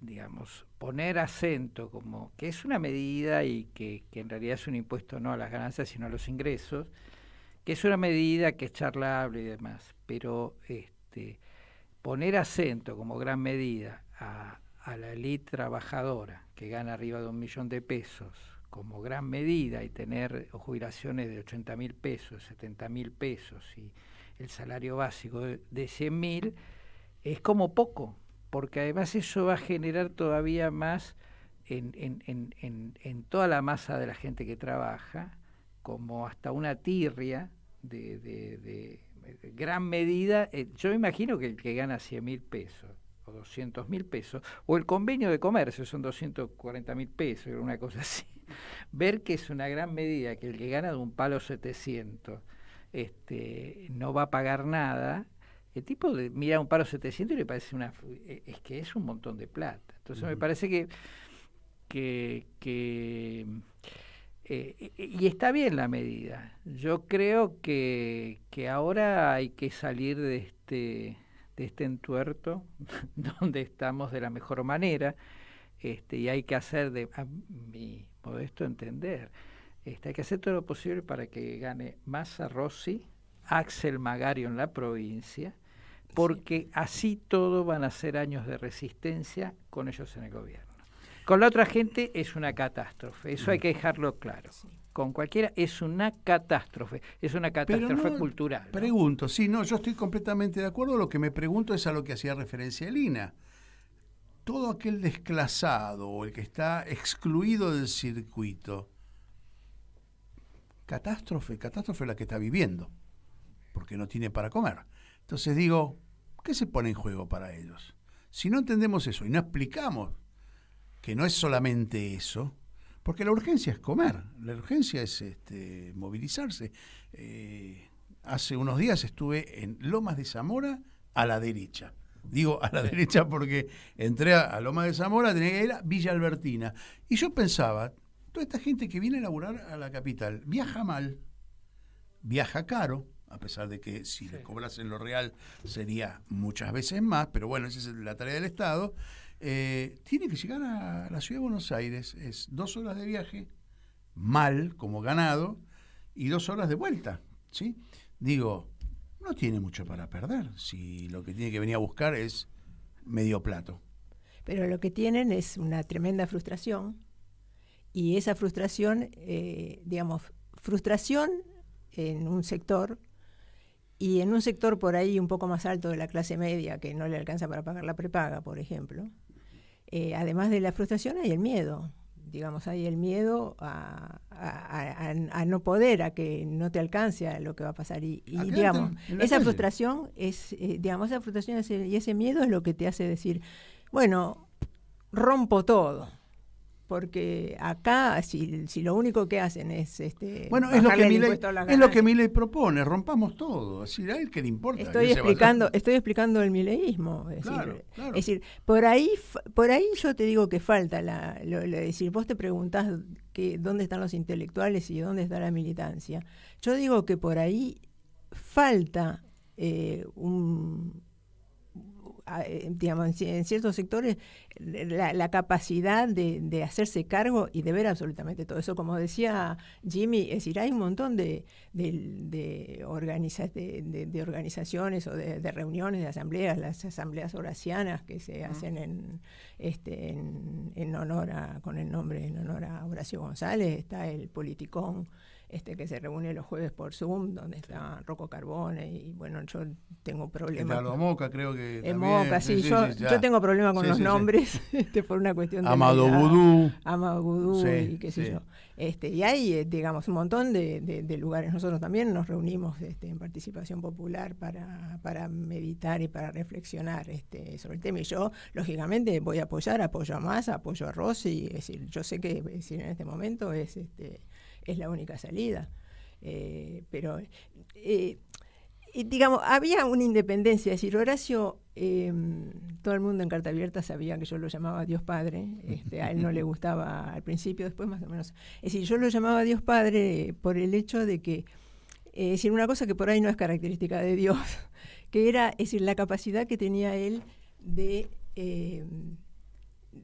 digamos, poner acento como que es una medida y que, que, en realidad es un impuesto no a las ganancias, sino a los ingresos, que es una medida que es charlable y demás, pero este, poner acento como gran medida a, la elite trabajadora que gana arriba de un millón de pesos como gran medida y tener jubilaciones de 80 mil pesos, 70 mil pesos y el salario básico de, de 100 mil, es como poco, porque además eso va a generar todavía más en, en, en, en toda la masa de la gente que trabaja, como hasta una tirria de, de, gran medida. Eh, yo yo imagino que el que gana 100 mil pesos o 200 mil pesos, o el convenio de comercio son 240 mil pesos, una cosa así, ver que es una gran medida que el que gana de un palo 700 este, no va a pagar nada el tipo mira un paro 700 y le parece una... E, es que es un montón de plata. Entonces me parece que... que, eh, e, e, y está bien la medida. Yo creo que, que ahora hay que salir de este, de este entuerto donde estamos de la mejor manera este, y hay que hacer, de, a mi modesto entender, este, hay que hacer todo lo posible para que gane massa Rossi, Axel Magario en la provincia, porque así todo van a ser años de resistencia con ellos en el gobierno. Con la otra gente es una catástrofe, eso hay que dejarlo claro. Con cualquiera es una catástrofe, es una catástrofe cultural. Pregunto, sí, no, yo estoy completamente de acuerdo, lo que me pregunto es a lo que hacía referencia Elina. Todo aquel desclasado o el que está excluido del circuito, catástrofe, catástrofe la que está viviendo, porque no tiene para comer entonces digo, ¿qué se pone en juego para ellos? Si no entendemos eso y no explicamos que no es solamente eso, porque la urgencia es comer, la urgencia es este, movilizarse. Eh, hace unos días estuve en Lomas de Zamora a la derecha. Digo a la derecha porque entré a Lomas de Zamora, tenía que Villa Albertina. Y yo pensaba, toda esta gente que viene a laburar a la capital viaja mal, viaja caro, a pesar de que si le les cobrasen lo real sería muchas veces más, pero bueno, esa es la tarea del Estado, eh, tiene que llegar a la ciudad de Buenos Aires, es dos horas de viaje, mal como ganado, y dos horas de vuelta, ¿sí? Digo, no tiene mucho para perder, si lo que tiene que venir a buscar es medio plato. Pero lo que tienen es una tremenda frustración, y esa frustración, eh, digamos, frustración en un sector y en un sector por ahí un poco más alto de la clase media, que no le alcanza para pagar la prepaga, por ejemplo, eh, además de la frustración hay el miedo. Digamos, hay el miedo a, no poder, a que no te alcance lo que va a pasar. Y, eh, digamos, esa frustración es, digamos, esa frustración y ese miedo es lo que te hace decir, bueno, rompo todo porque acá si, si, lo único que hacen es este bueno es lo que Miley, es lo que propone rompamos todo así a él que le importa estoy explicando estoy explicando el mileísmo es, decir, es decir por ahí por ahí yo te digo que falta la, decir vos te preguntás que dónde están los intelectuales y dónde está la militancia yo digo que por ahí falta eh, un eh, digamos, en ciertos sectores eh, la, capacidad de, hacerse cargo y de ver absolutamente todo eso. Como decía Jimmy, es decir, hay un montón de, de organizaciones o de, reuniones, de asambleas, las asambleas horacianas que se hacen en, este, en, en honor a, con el nombre en honor a Horacio González, está el politicón este que se reúne los jueves por Zoom, donde está Rocco Carbone, y bueno, yo tengo problemas. en Moca, creo que. En Moca, sí, yo, tengo problemas con los nombres, este, por una cuestión de. Amado Vudú. Amado Vudú, y qué sé yo. Este, y hay, eh, digamos, un montón de, lugares. Nosotros también nos reunimos este, en participación popular para, para meditar y para reflexionar este, sobre el tema. Y yo, lógicamente, voy a apoyar, apoyo a más, apoyo a Rossi. Es decir, yo sé que eh, en este momento es este, es la única salida. Eh, pero, eh, digamos, había una independencia, es decir, Horacio, em, todo el mundo en Carta Abierta sabía que yo lo llamaba Dios Padre, este, a él no le gustaba al principio, después más o menos. Es decir, yo lo llamaba Dios Padre por el hecho de que, eh, es decir, una cosa que por ahí no es característica de Dios, que era, es decir, la capacidad que tenía él de em,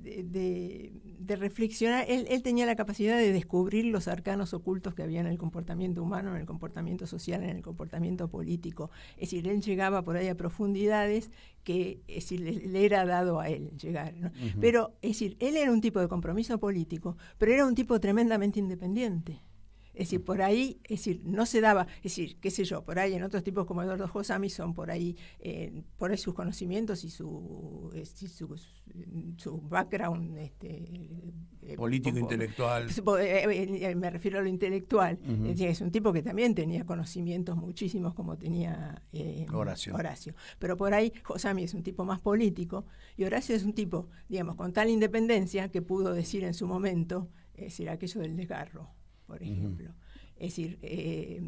de, de, reflexionar, él, él, tenía la capacidad de descubrir los arcanos ocultos que había en el comportamiento humano, en el comportamiento social, en el comportamiento político. Es decir, él llegaba por ahí a profundidades que es le, era dado a él llegar. ¿no? Pero, es decir, él era un tipo de compromiso político, pero era un tipo tremendamente independiente. Es decir, por ahí, es decir, no se daba, es decir, qué sé yo, por ahí en otros tipos como Eduardo Josami son por ahí, eh, por ahí sus conocimientos y su, eh, su, background este, eh, político intelectual. Pues, me refiero a lo intelectual. es, un tipo que también tenía conocimientos muchísimos como tenía Horacio. Horacio. Pero por ahí Josami es un tipo más político y Horacio es un tipo, digamos, con tal independencia que pudo decir en su momento, es decir, aquello del desgarro por ejemplo. Es decir, eh,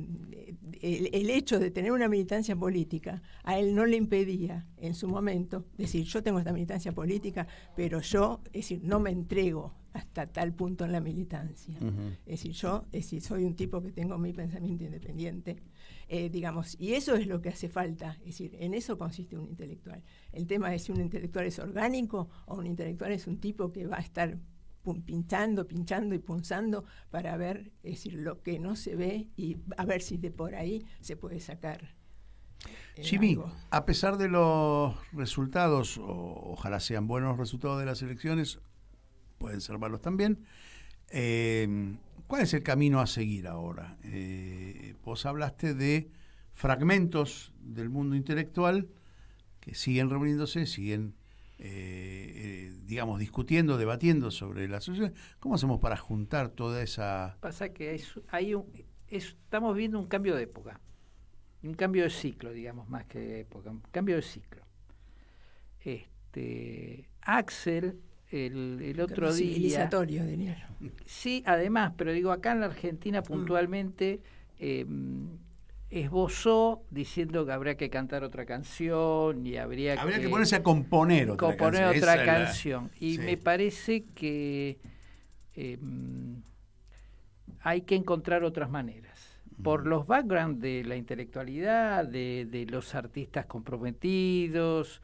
el, hecho de tener una militancia política a él no le impedía en su momento decir, yo tengo esta militancia política, pero yo, es decir, no me entrego hasta tal punto en la militancia. Es decir, yo decir, soy un tipo que tengo mi pensamiento independiente, eh, digamos, y eso es lo que hace falta, es decir, en eso consiste un intelectual. El tema es si un intelectual es orgánico o un intelectual es un tipo que va a estar pinchando, pinchando y punzando para ver decir, lo que no se ve y a ver si de por ahí se puede sacar. Eh, a pesar de los resultados, o, ojalá sean buenos resultados de las elecciones, pueden ser malos también, eh, ¿cuál es el camino a seguir ahora? Eh, vos hablaste de fragmentos del mundo intelectual que siguen reuniéndose, siguen eh, eh, digamos, discutiendo, debatiendo sobre la sociedad, ¿Cómo hacemos para juntar toda esa... Pasa que es, hay un, estamos viendo un cambio de época, un cambio de ciclo, digamos, más que de época, un cambio de ciclo. Este, Axel el, otro día. Sí, además, pero digo, acá en la Argentina mm. puntualmente em, esbozó diciendo que habría que cantar otra canción y habría, que, ponerse a componer otra canción. Y me parece que em, hay que encontrar otras maneras. Por los backgrounds de la intelectualidad, de, de los artistas comprometidos,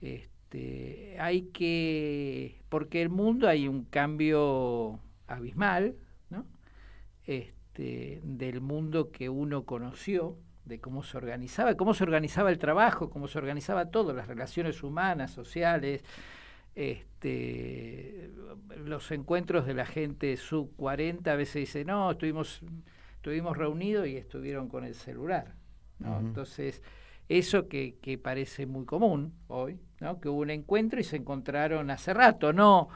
este, hay que. Porque el mundo hay un cambio abismal, ¿no? Este, este, del mundo que uno conoció, de cómo se organizaba, cómo se organizaba el trabajo, cómo se organizaba todo, las relaciones humanas, sociales, este, los encuentros de la gente sub 40, a veces dice, no, estuvimos, estuvimos reunidos y estuvieron con el celular. Entonces, eso que, parece muy común hoy, ¿no? que hubo un encuentro y se encontraron hace rato, no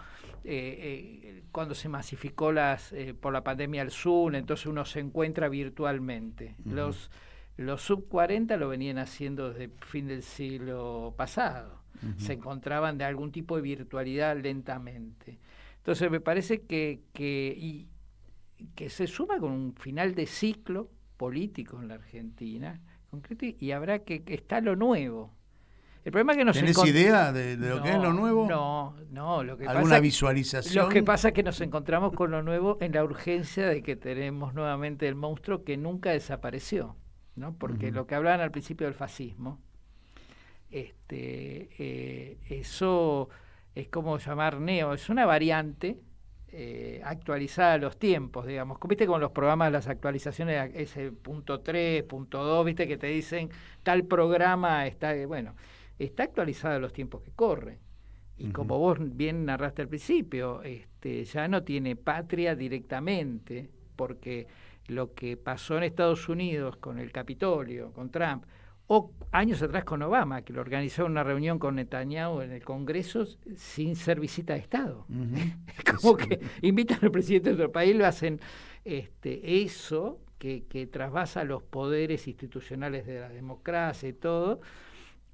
eh, eh, cuando se masificó las, eh, por la pandemia el Zoom, entonces uno se encuentra virtualmente. Los los sub 40 lo venían haciendo desde fin del siglo pasado. Se encontraban de algún tipo de virtualidad lentamente. Entonces me parece que, que, que se suma con un final de ciclo político en la Argentina, y habrá que está lo nuevo. El problema es que ¿Tenés idea de, lo que es lo nuevo? No, no. Lo que ¿Alguna visualización? Lo que pasa es que nos encontramos con lo nuevo en la urgencia de que tenemos nuevamente el monstruo que nunca desapareció, ¿no? Porque lo que hablaban al principio del fascismo, este, eh, eso es como llamar neo, es una variante eh, actualizada a los tiempos, digamos. Viste con los programas, las actualizaciones, ese punto 3, punto 2, viste que te dicen tal programa está, eh, bueno está actualizada en los tiempos que corren. Y como vos bien narraste al principio, este, ya no tiene patria directamente, porque lo que pasó en Estados Unidos con el Capitolio, con Trump, o años atrás con Obama, que lo organizó una reunión con Netanyahu en el Congreso sin ser visita de Estado. Como que invitan al presidente de otro país, lo hacen este, eso que, que trasvasa los poderes institucionales de la democracia y todo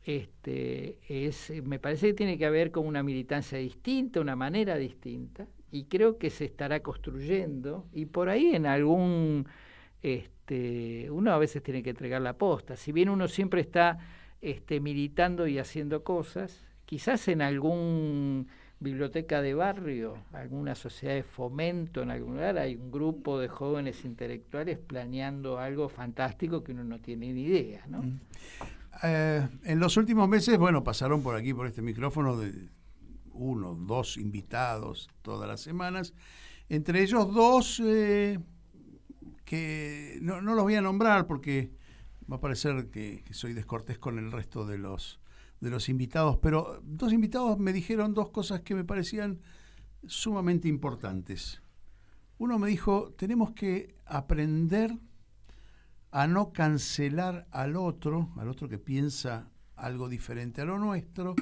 este, es, me parece que tiene que ver con una militancia distinta, una manera distinta, y creo que se estará construyendo, y por ahí en algún, este, uno a veces tiene que entregar la posta, si bien uno siempre está este, militando y haciendo cosas, quizás en algún biblioteca de barrio, alguna sociedad de fomento en algún lugar, hay un grupo de jóvenes intelectuales planeando algo fantástico que uno no tiene ni idea, ¿no? Mm. Eh, en los últimos meses, bueno, pasaron por aquí, por este micrófono, de uno, dos invitados todas las semanas. Entre ellos dos eh, que no, los voy a nombrar porque va a parecer que, soy descortés con el resto de los, de los invitados, pero dos invitados me dijeron dos cosas que me parecían sumamente importantes. Uno me dijo, tenemos que aprender a no cancelar al otro, al otro que piensa algo diferente a lo nuestro,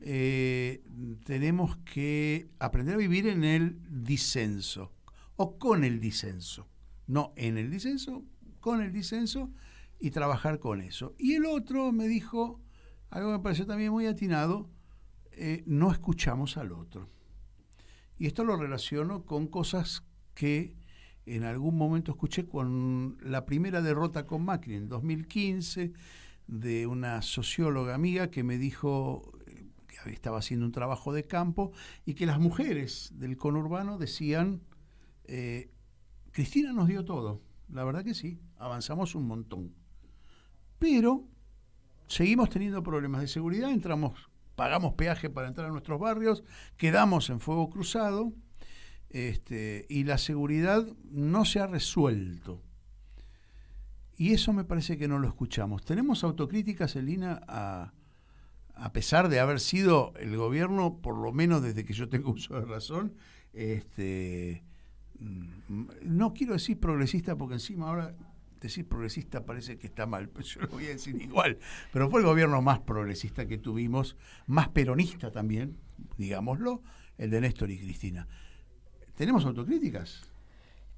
eh, tenemos que aprender a vivir en el disenso o con el disenso. No en el disenso, con el disenso y trabajar con eso. Y el otro me dijo, algo que me pareció también muy atinado, eh, no escuchamos al otro. Y esto lo relaciono con cosas que en algún momento escuché con la primera derrota con Macri en 2015 de una socióloga amiga que me dijo eh, que estaba haciendo un trabajo de campo y que las mujeres del conurbano decían, eh, Cristina nos dio todo, la verdad que sí, avanzamos un montón. Pero seguimos teniendo problemas de seguridad, entramos, pagamos peaje para entrar a nuestros barrios, quedamos en fuego cruzado este, y la seguridad no se ha resuelto. Y eso me parece que no lo escuchamos. ¿Tenemos autocrítica, Celina, a, a pesar de haber sido el gobierno, por lo menos desde que yo tengo uso de razón, este, mm, no quiero decir progresista porque encima ahora decir progresista parece que está mal, pero yo lo voy a decir igual, pero fue el gobierno más progresista que tuvimos, más peronista también, digámoslo, el de Néstor y Cristina. ¿Tenemos autocríticas?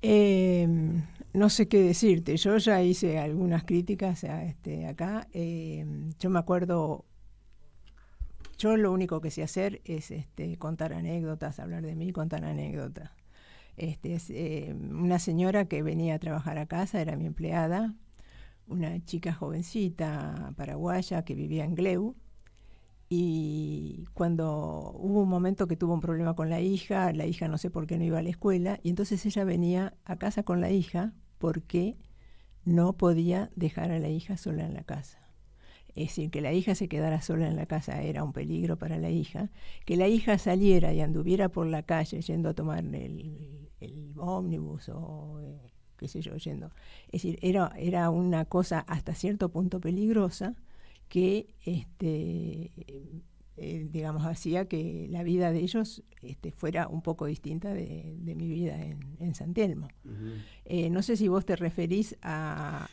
Em, no sé qué decirte. Yo ya hice algunas críticas este, acá. Em, yo me acuerdo, yo lo único que sé hacer es este, contar anécdotas, hablar de mí, contar anécdotas. Este, es, em, una señora que venía a trabajar a casa, era mi empleada, una chica jovencita paraguaya que vivía en Gleu, y cuando hubo un momento que tuvo un problema con la hija, la hija no sé por qué no iba a la escuela, y entonces ella venía a casa con la hija porque no podía dejar a la hija sola en la casa. Es decir, que la hija se quedara sola en la casa era un peligro para la hija, que la hija saliera y anduviera por la calle yendo a tomar el, ómnibus o eh, qué sé yo, yendo. Es decir, era, era una cosa hasta cierto punto peligrosa que, este, eh, digamos, hacía que la vida de ellos este, fuera un poco distinta de, mi vida en, en San Telmo. Eh, no sé si vos te referís a,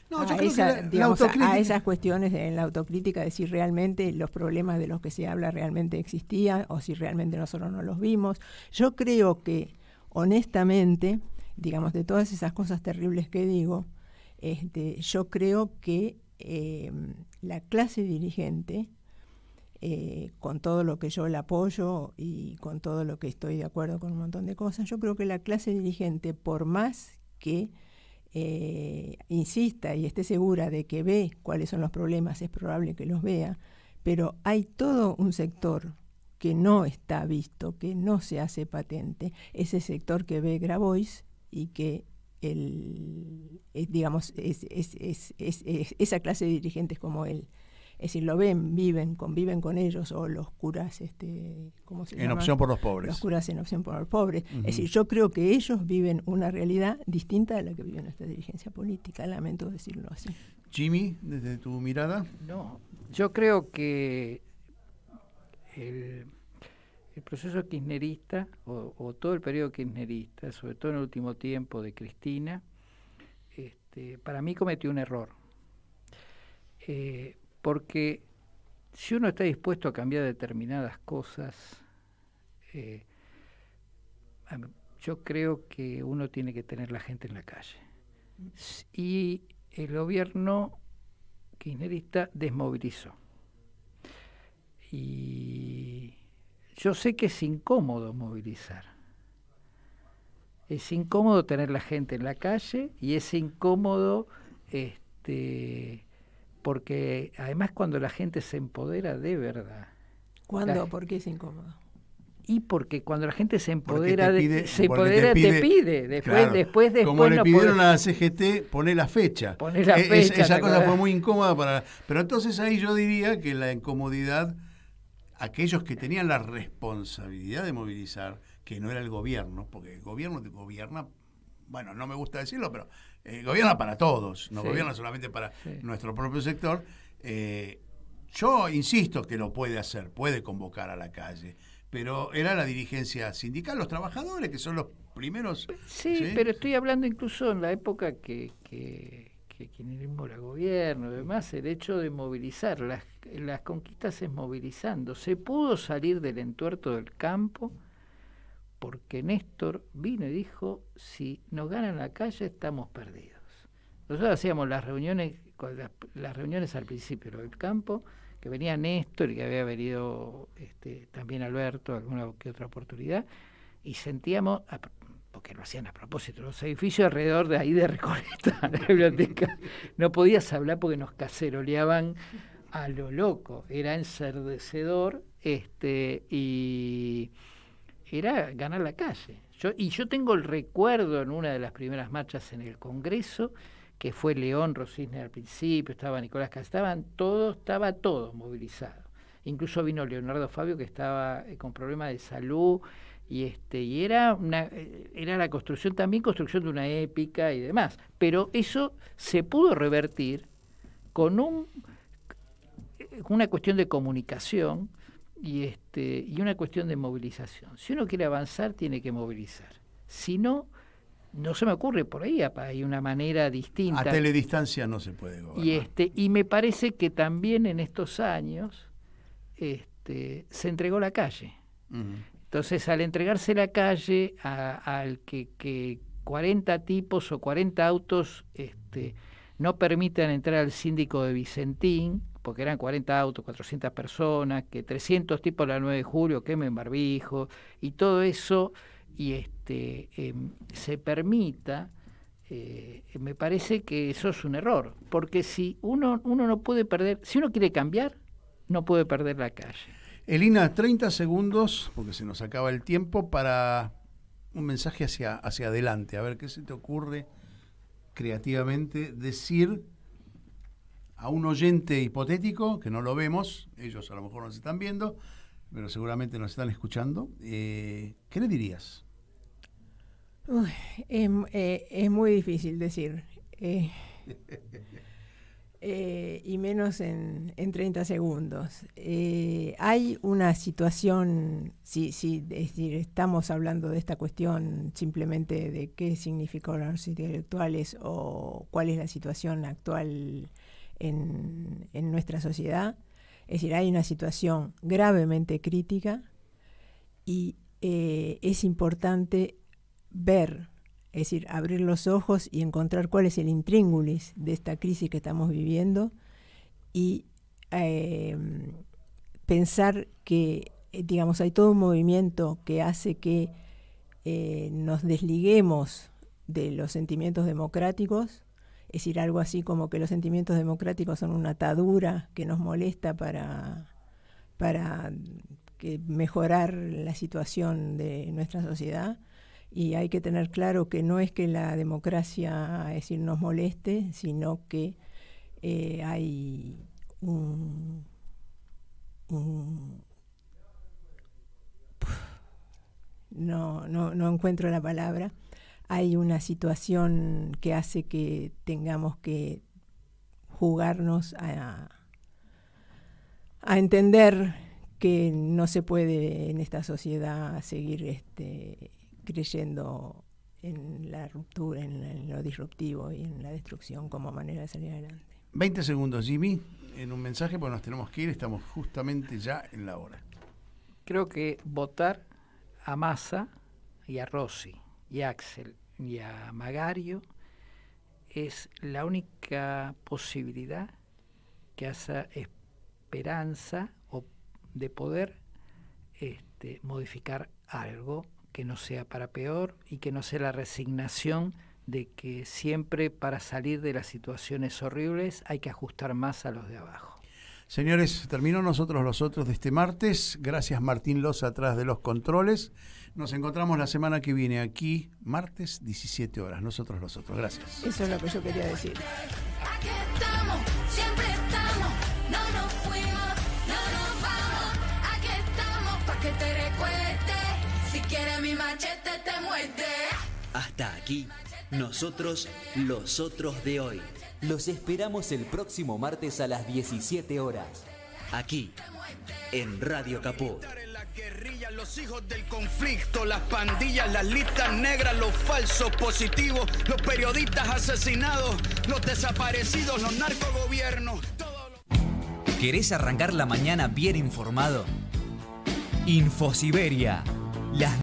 esas cuestiones de, en la autocrítica, de si realmente los problemas de los que se habla realmente existían o si realmente nosotros no los vimos. Yo creo que, honestamente, digamos, de todas esas cosas terribles que digo, este, yo creo que Em, la clase dirigente, eh, con todo lo que yo le apoyo y con todo lo que estoy de acuerdo con un montón de cosas, yo creo que la clase dirigente, por más que eh, insista y esté segura de que ve cuáles son los problemas, es probable que los vea, pero hay todo un sector que no está visto, que no se hace patente, ese sector que ve Grabois y que el, eh, digamos, es, esa clase de dirigentes como él. Es decir, lo ven, viven, conviven con ellos, o los curas, este, en opción por los pobres. Los curas en opción por los pobres. Es decir, yo creo que ellos viven una realidad distinta a la que vive nuestra dirigencia política, lamento decirlo así. Jimmy, desde tu mirada. No, yo creo que el, el proceso kirchnerista o, todo el periodo kirchnerista, sobre todo en el último tiempo de Cristina, este, para mí cometió un error. Eh, porque si uno está dispuesto a cambiar determinadas cosas, eh, yo creo que uno tiene que tener la gente en la calle. Y el gobierno kirchnerista desmovilizó. Y yo sé que es incómodo movilizar. Es incómodo tener la gente en la calle y es incómodo este, porque además cuando la gente se empodera de verdad. ¿Cuándo? ¿Por qué es incómodo? y porque cuando la gente se empodera, pide, se empodera, te pide, Después, de después, Como le pidieron a la CGT, pone la fecha. la e, esa cosa fue muy incómoda para. Pero entonces ahí yo diría que la incomodidad aquellos que tenían la responsabilidad de movilizar, que no era el gobierno, porque el gobierno gobierna, bueno, no me gusta decirlo, pero eh, gobierna para todos, no gobierna solamente para nuestro propio sector. Eh, yo insisto que lo puede hacer, puede convocar a la calle, pero era la dirigencia sindical, los trabajadores, que son los primeros. Sí, ¿sí? pero estoy hablando incluso en la época que que mismo era gobierno, además el hecho de movilizar, las, las conquistas es movilizando. Se pudo salir del entuerto del campo porque Néstor vino y dijo, si nos ganan la calle estamos perdidos. Nosotros hacíamos las reuniones, las, reuniones al principio del campo, que venía Néstor y que había venido este, también Alberto alguna que otra oportunidad, y sentíamos, que lo hacían a propósito, los edificios alrededor de ahí de Recoleta, la biblioteca, no podías hablar porque nos caceroleaban a lo loco, era encerdecedor este, y era ganar la calle. Yo, y yo tengo el recuerdo en una de las primeras marchas en el Congreso, que fue León Rosisne al principio, estaba Nicolás Castaban estaban todos, estaba todo movilizado. Incluso vino Leonardo Fabio, que estaba eh, con problemas de salud y este y era una eh, era la construcción también construcción de una épica y demás pero eso se pudo revertir con un una cuestión de comunicación y este y una cuestión de movilización si uno quiere avanzar tiene que movilizar si no no se me ocurre por ahí hay una manera distinta a teledistancia no se puede y este y me parece que también en estos años este se entregó la calle entonces, al entregarse la calle al que, 40 tipos o 40 autos este, no permitan entrar al síndico de Vicentín, porque eran 40 autos, 400 personas, que 300 tipos la 9 de julio quemen barbijo y todo eso, y este, em, se permita, eh, me parece que eso es un error, porque si uno no puede perder, si uno quiere cambiar, no puede perder la calle. Elina, 30 segundos, porque se nos acaba el tiempo, para un mensaje hacia, hacia adelante. A ver, ¿qué se te ocurre creativamente decir a un oyente hipotético, que no lo vemos, ellos a lo mejor nos están viendo, pero seguramente nos están escuchando, eh, ¿qué le dirías? Em, eh, es, muy difícil decir. Eh, Eh, y menos en, en 30 segundos. Eh, hay una situación, si es decir, estamos hablando de esta cuestión simplemente de qué significó los intelectuales o cuál es la situación actual en, nuestra sociedad. Es decir, hay una situación gravemente crítica y eh, es importante ver es decir, abrir los ojos y encontrar cuál es el intríngulis de esta crisis que estamos viviendo y em, pensar que, eh, digamos, hay todo un movimiento que hace que eh, nos desliguemos de los sentimientos democráticos, es decir, algo así como que los sentimientos democráticos son una atadura que nos molesta para, para que mejorar la situación de nuestra sociedad y hay que tener claro que no es que la democracia es decir, nos moleste, sino que eh, hay un, no, no, encuentro la palabra, hay una situación que hace que tengamos que jugarnos a, a entender que no se puede en esta sociedad seguir este, creyendo en la ruptura, en, lo disruptivo y en la destrucción como manera de salir adelante. 20 segundos, Jimmy, en un mensaje, pues nos tenemos que ir, estamos justamente ya en la hora. Creo que votar a Massa y a Rossi y a Axel y a Magario es la única posibilidad que hace esperanza o de poder este, modificar algo que no sea para peor y que no sea la resignación de que siempre para salir de las situaciones horribles hay que ajustar más a los de abajo. Señores, terminó nosotros los otros de este martes. Gracias Martín Loza atrás de los controles. Nos encontramos la semana que viene aquí, martes 17 horas. Nosotros los otros. Gracias. Eso es lo que yo quería decir. Hasta aquí, nosotros los otros de hoy. Los esperamos el próximo martes a las 17 horas. Aquí, en Radio Capó. Los hijos del conflicto, las pandillas, las listas negras, los falsos positivos, los periodistas asesinados, los desaparecidos, los narcogobiernos. gobiernos. ¿Querés arrancar la mañana bien informado? Infosiberia. Las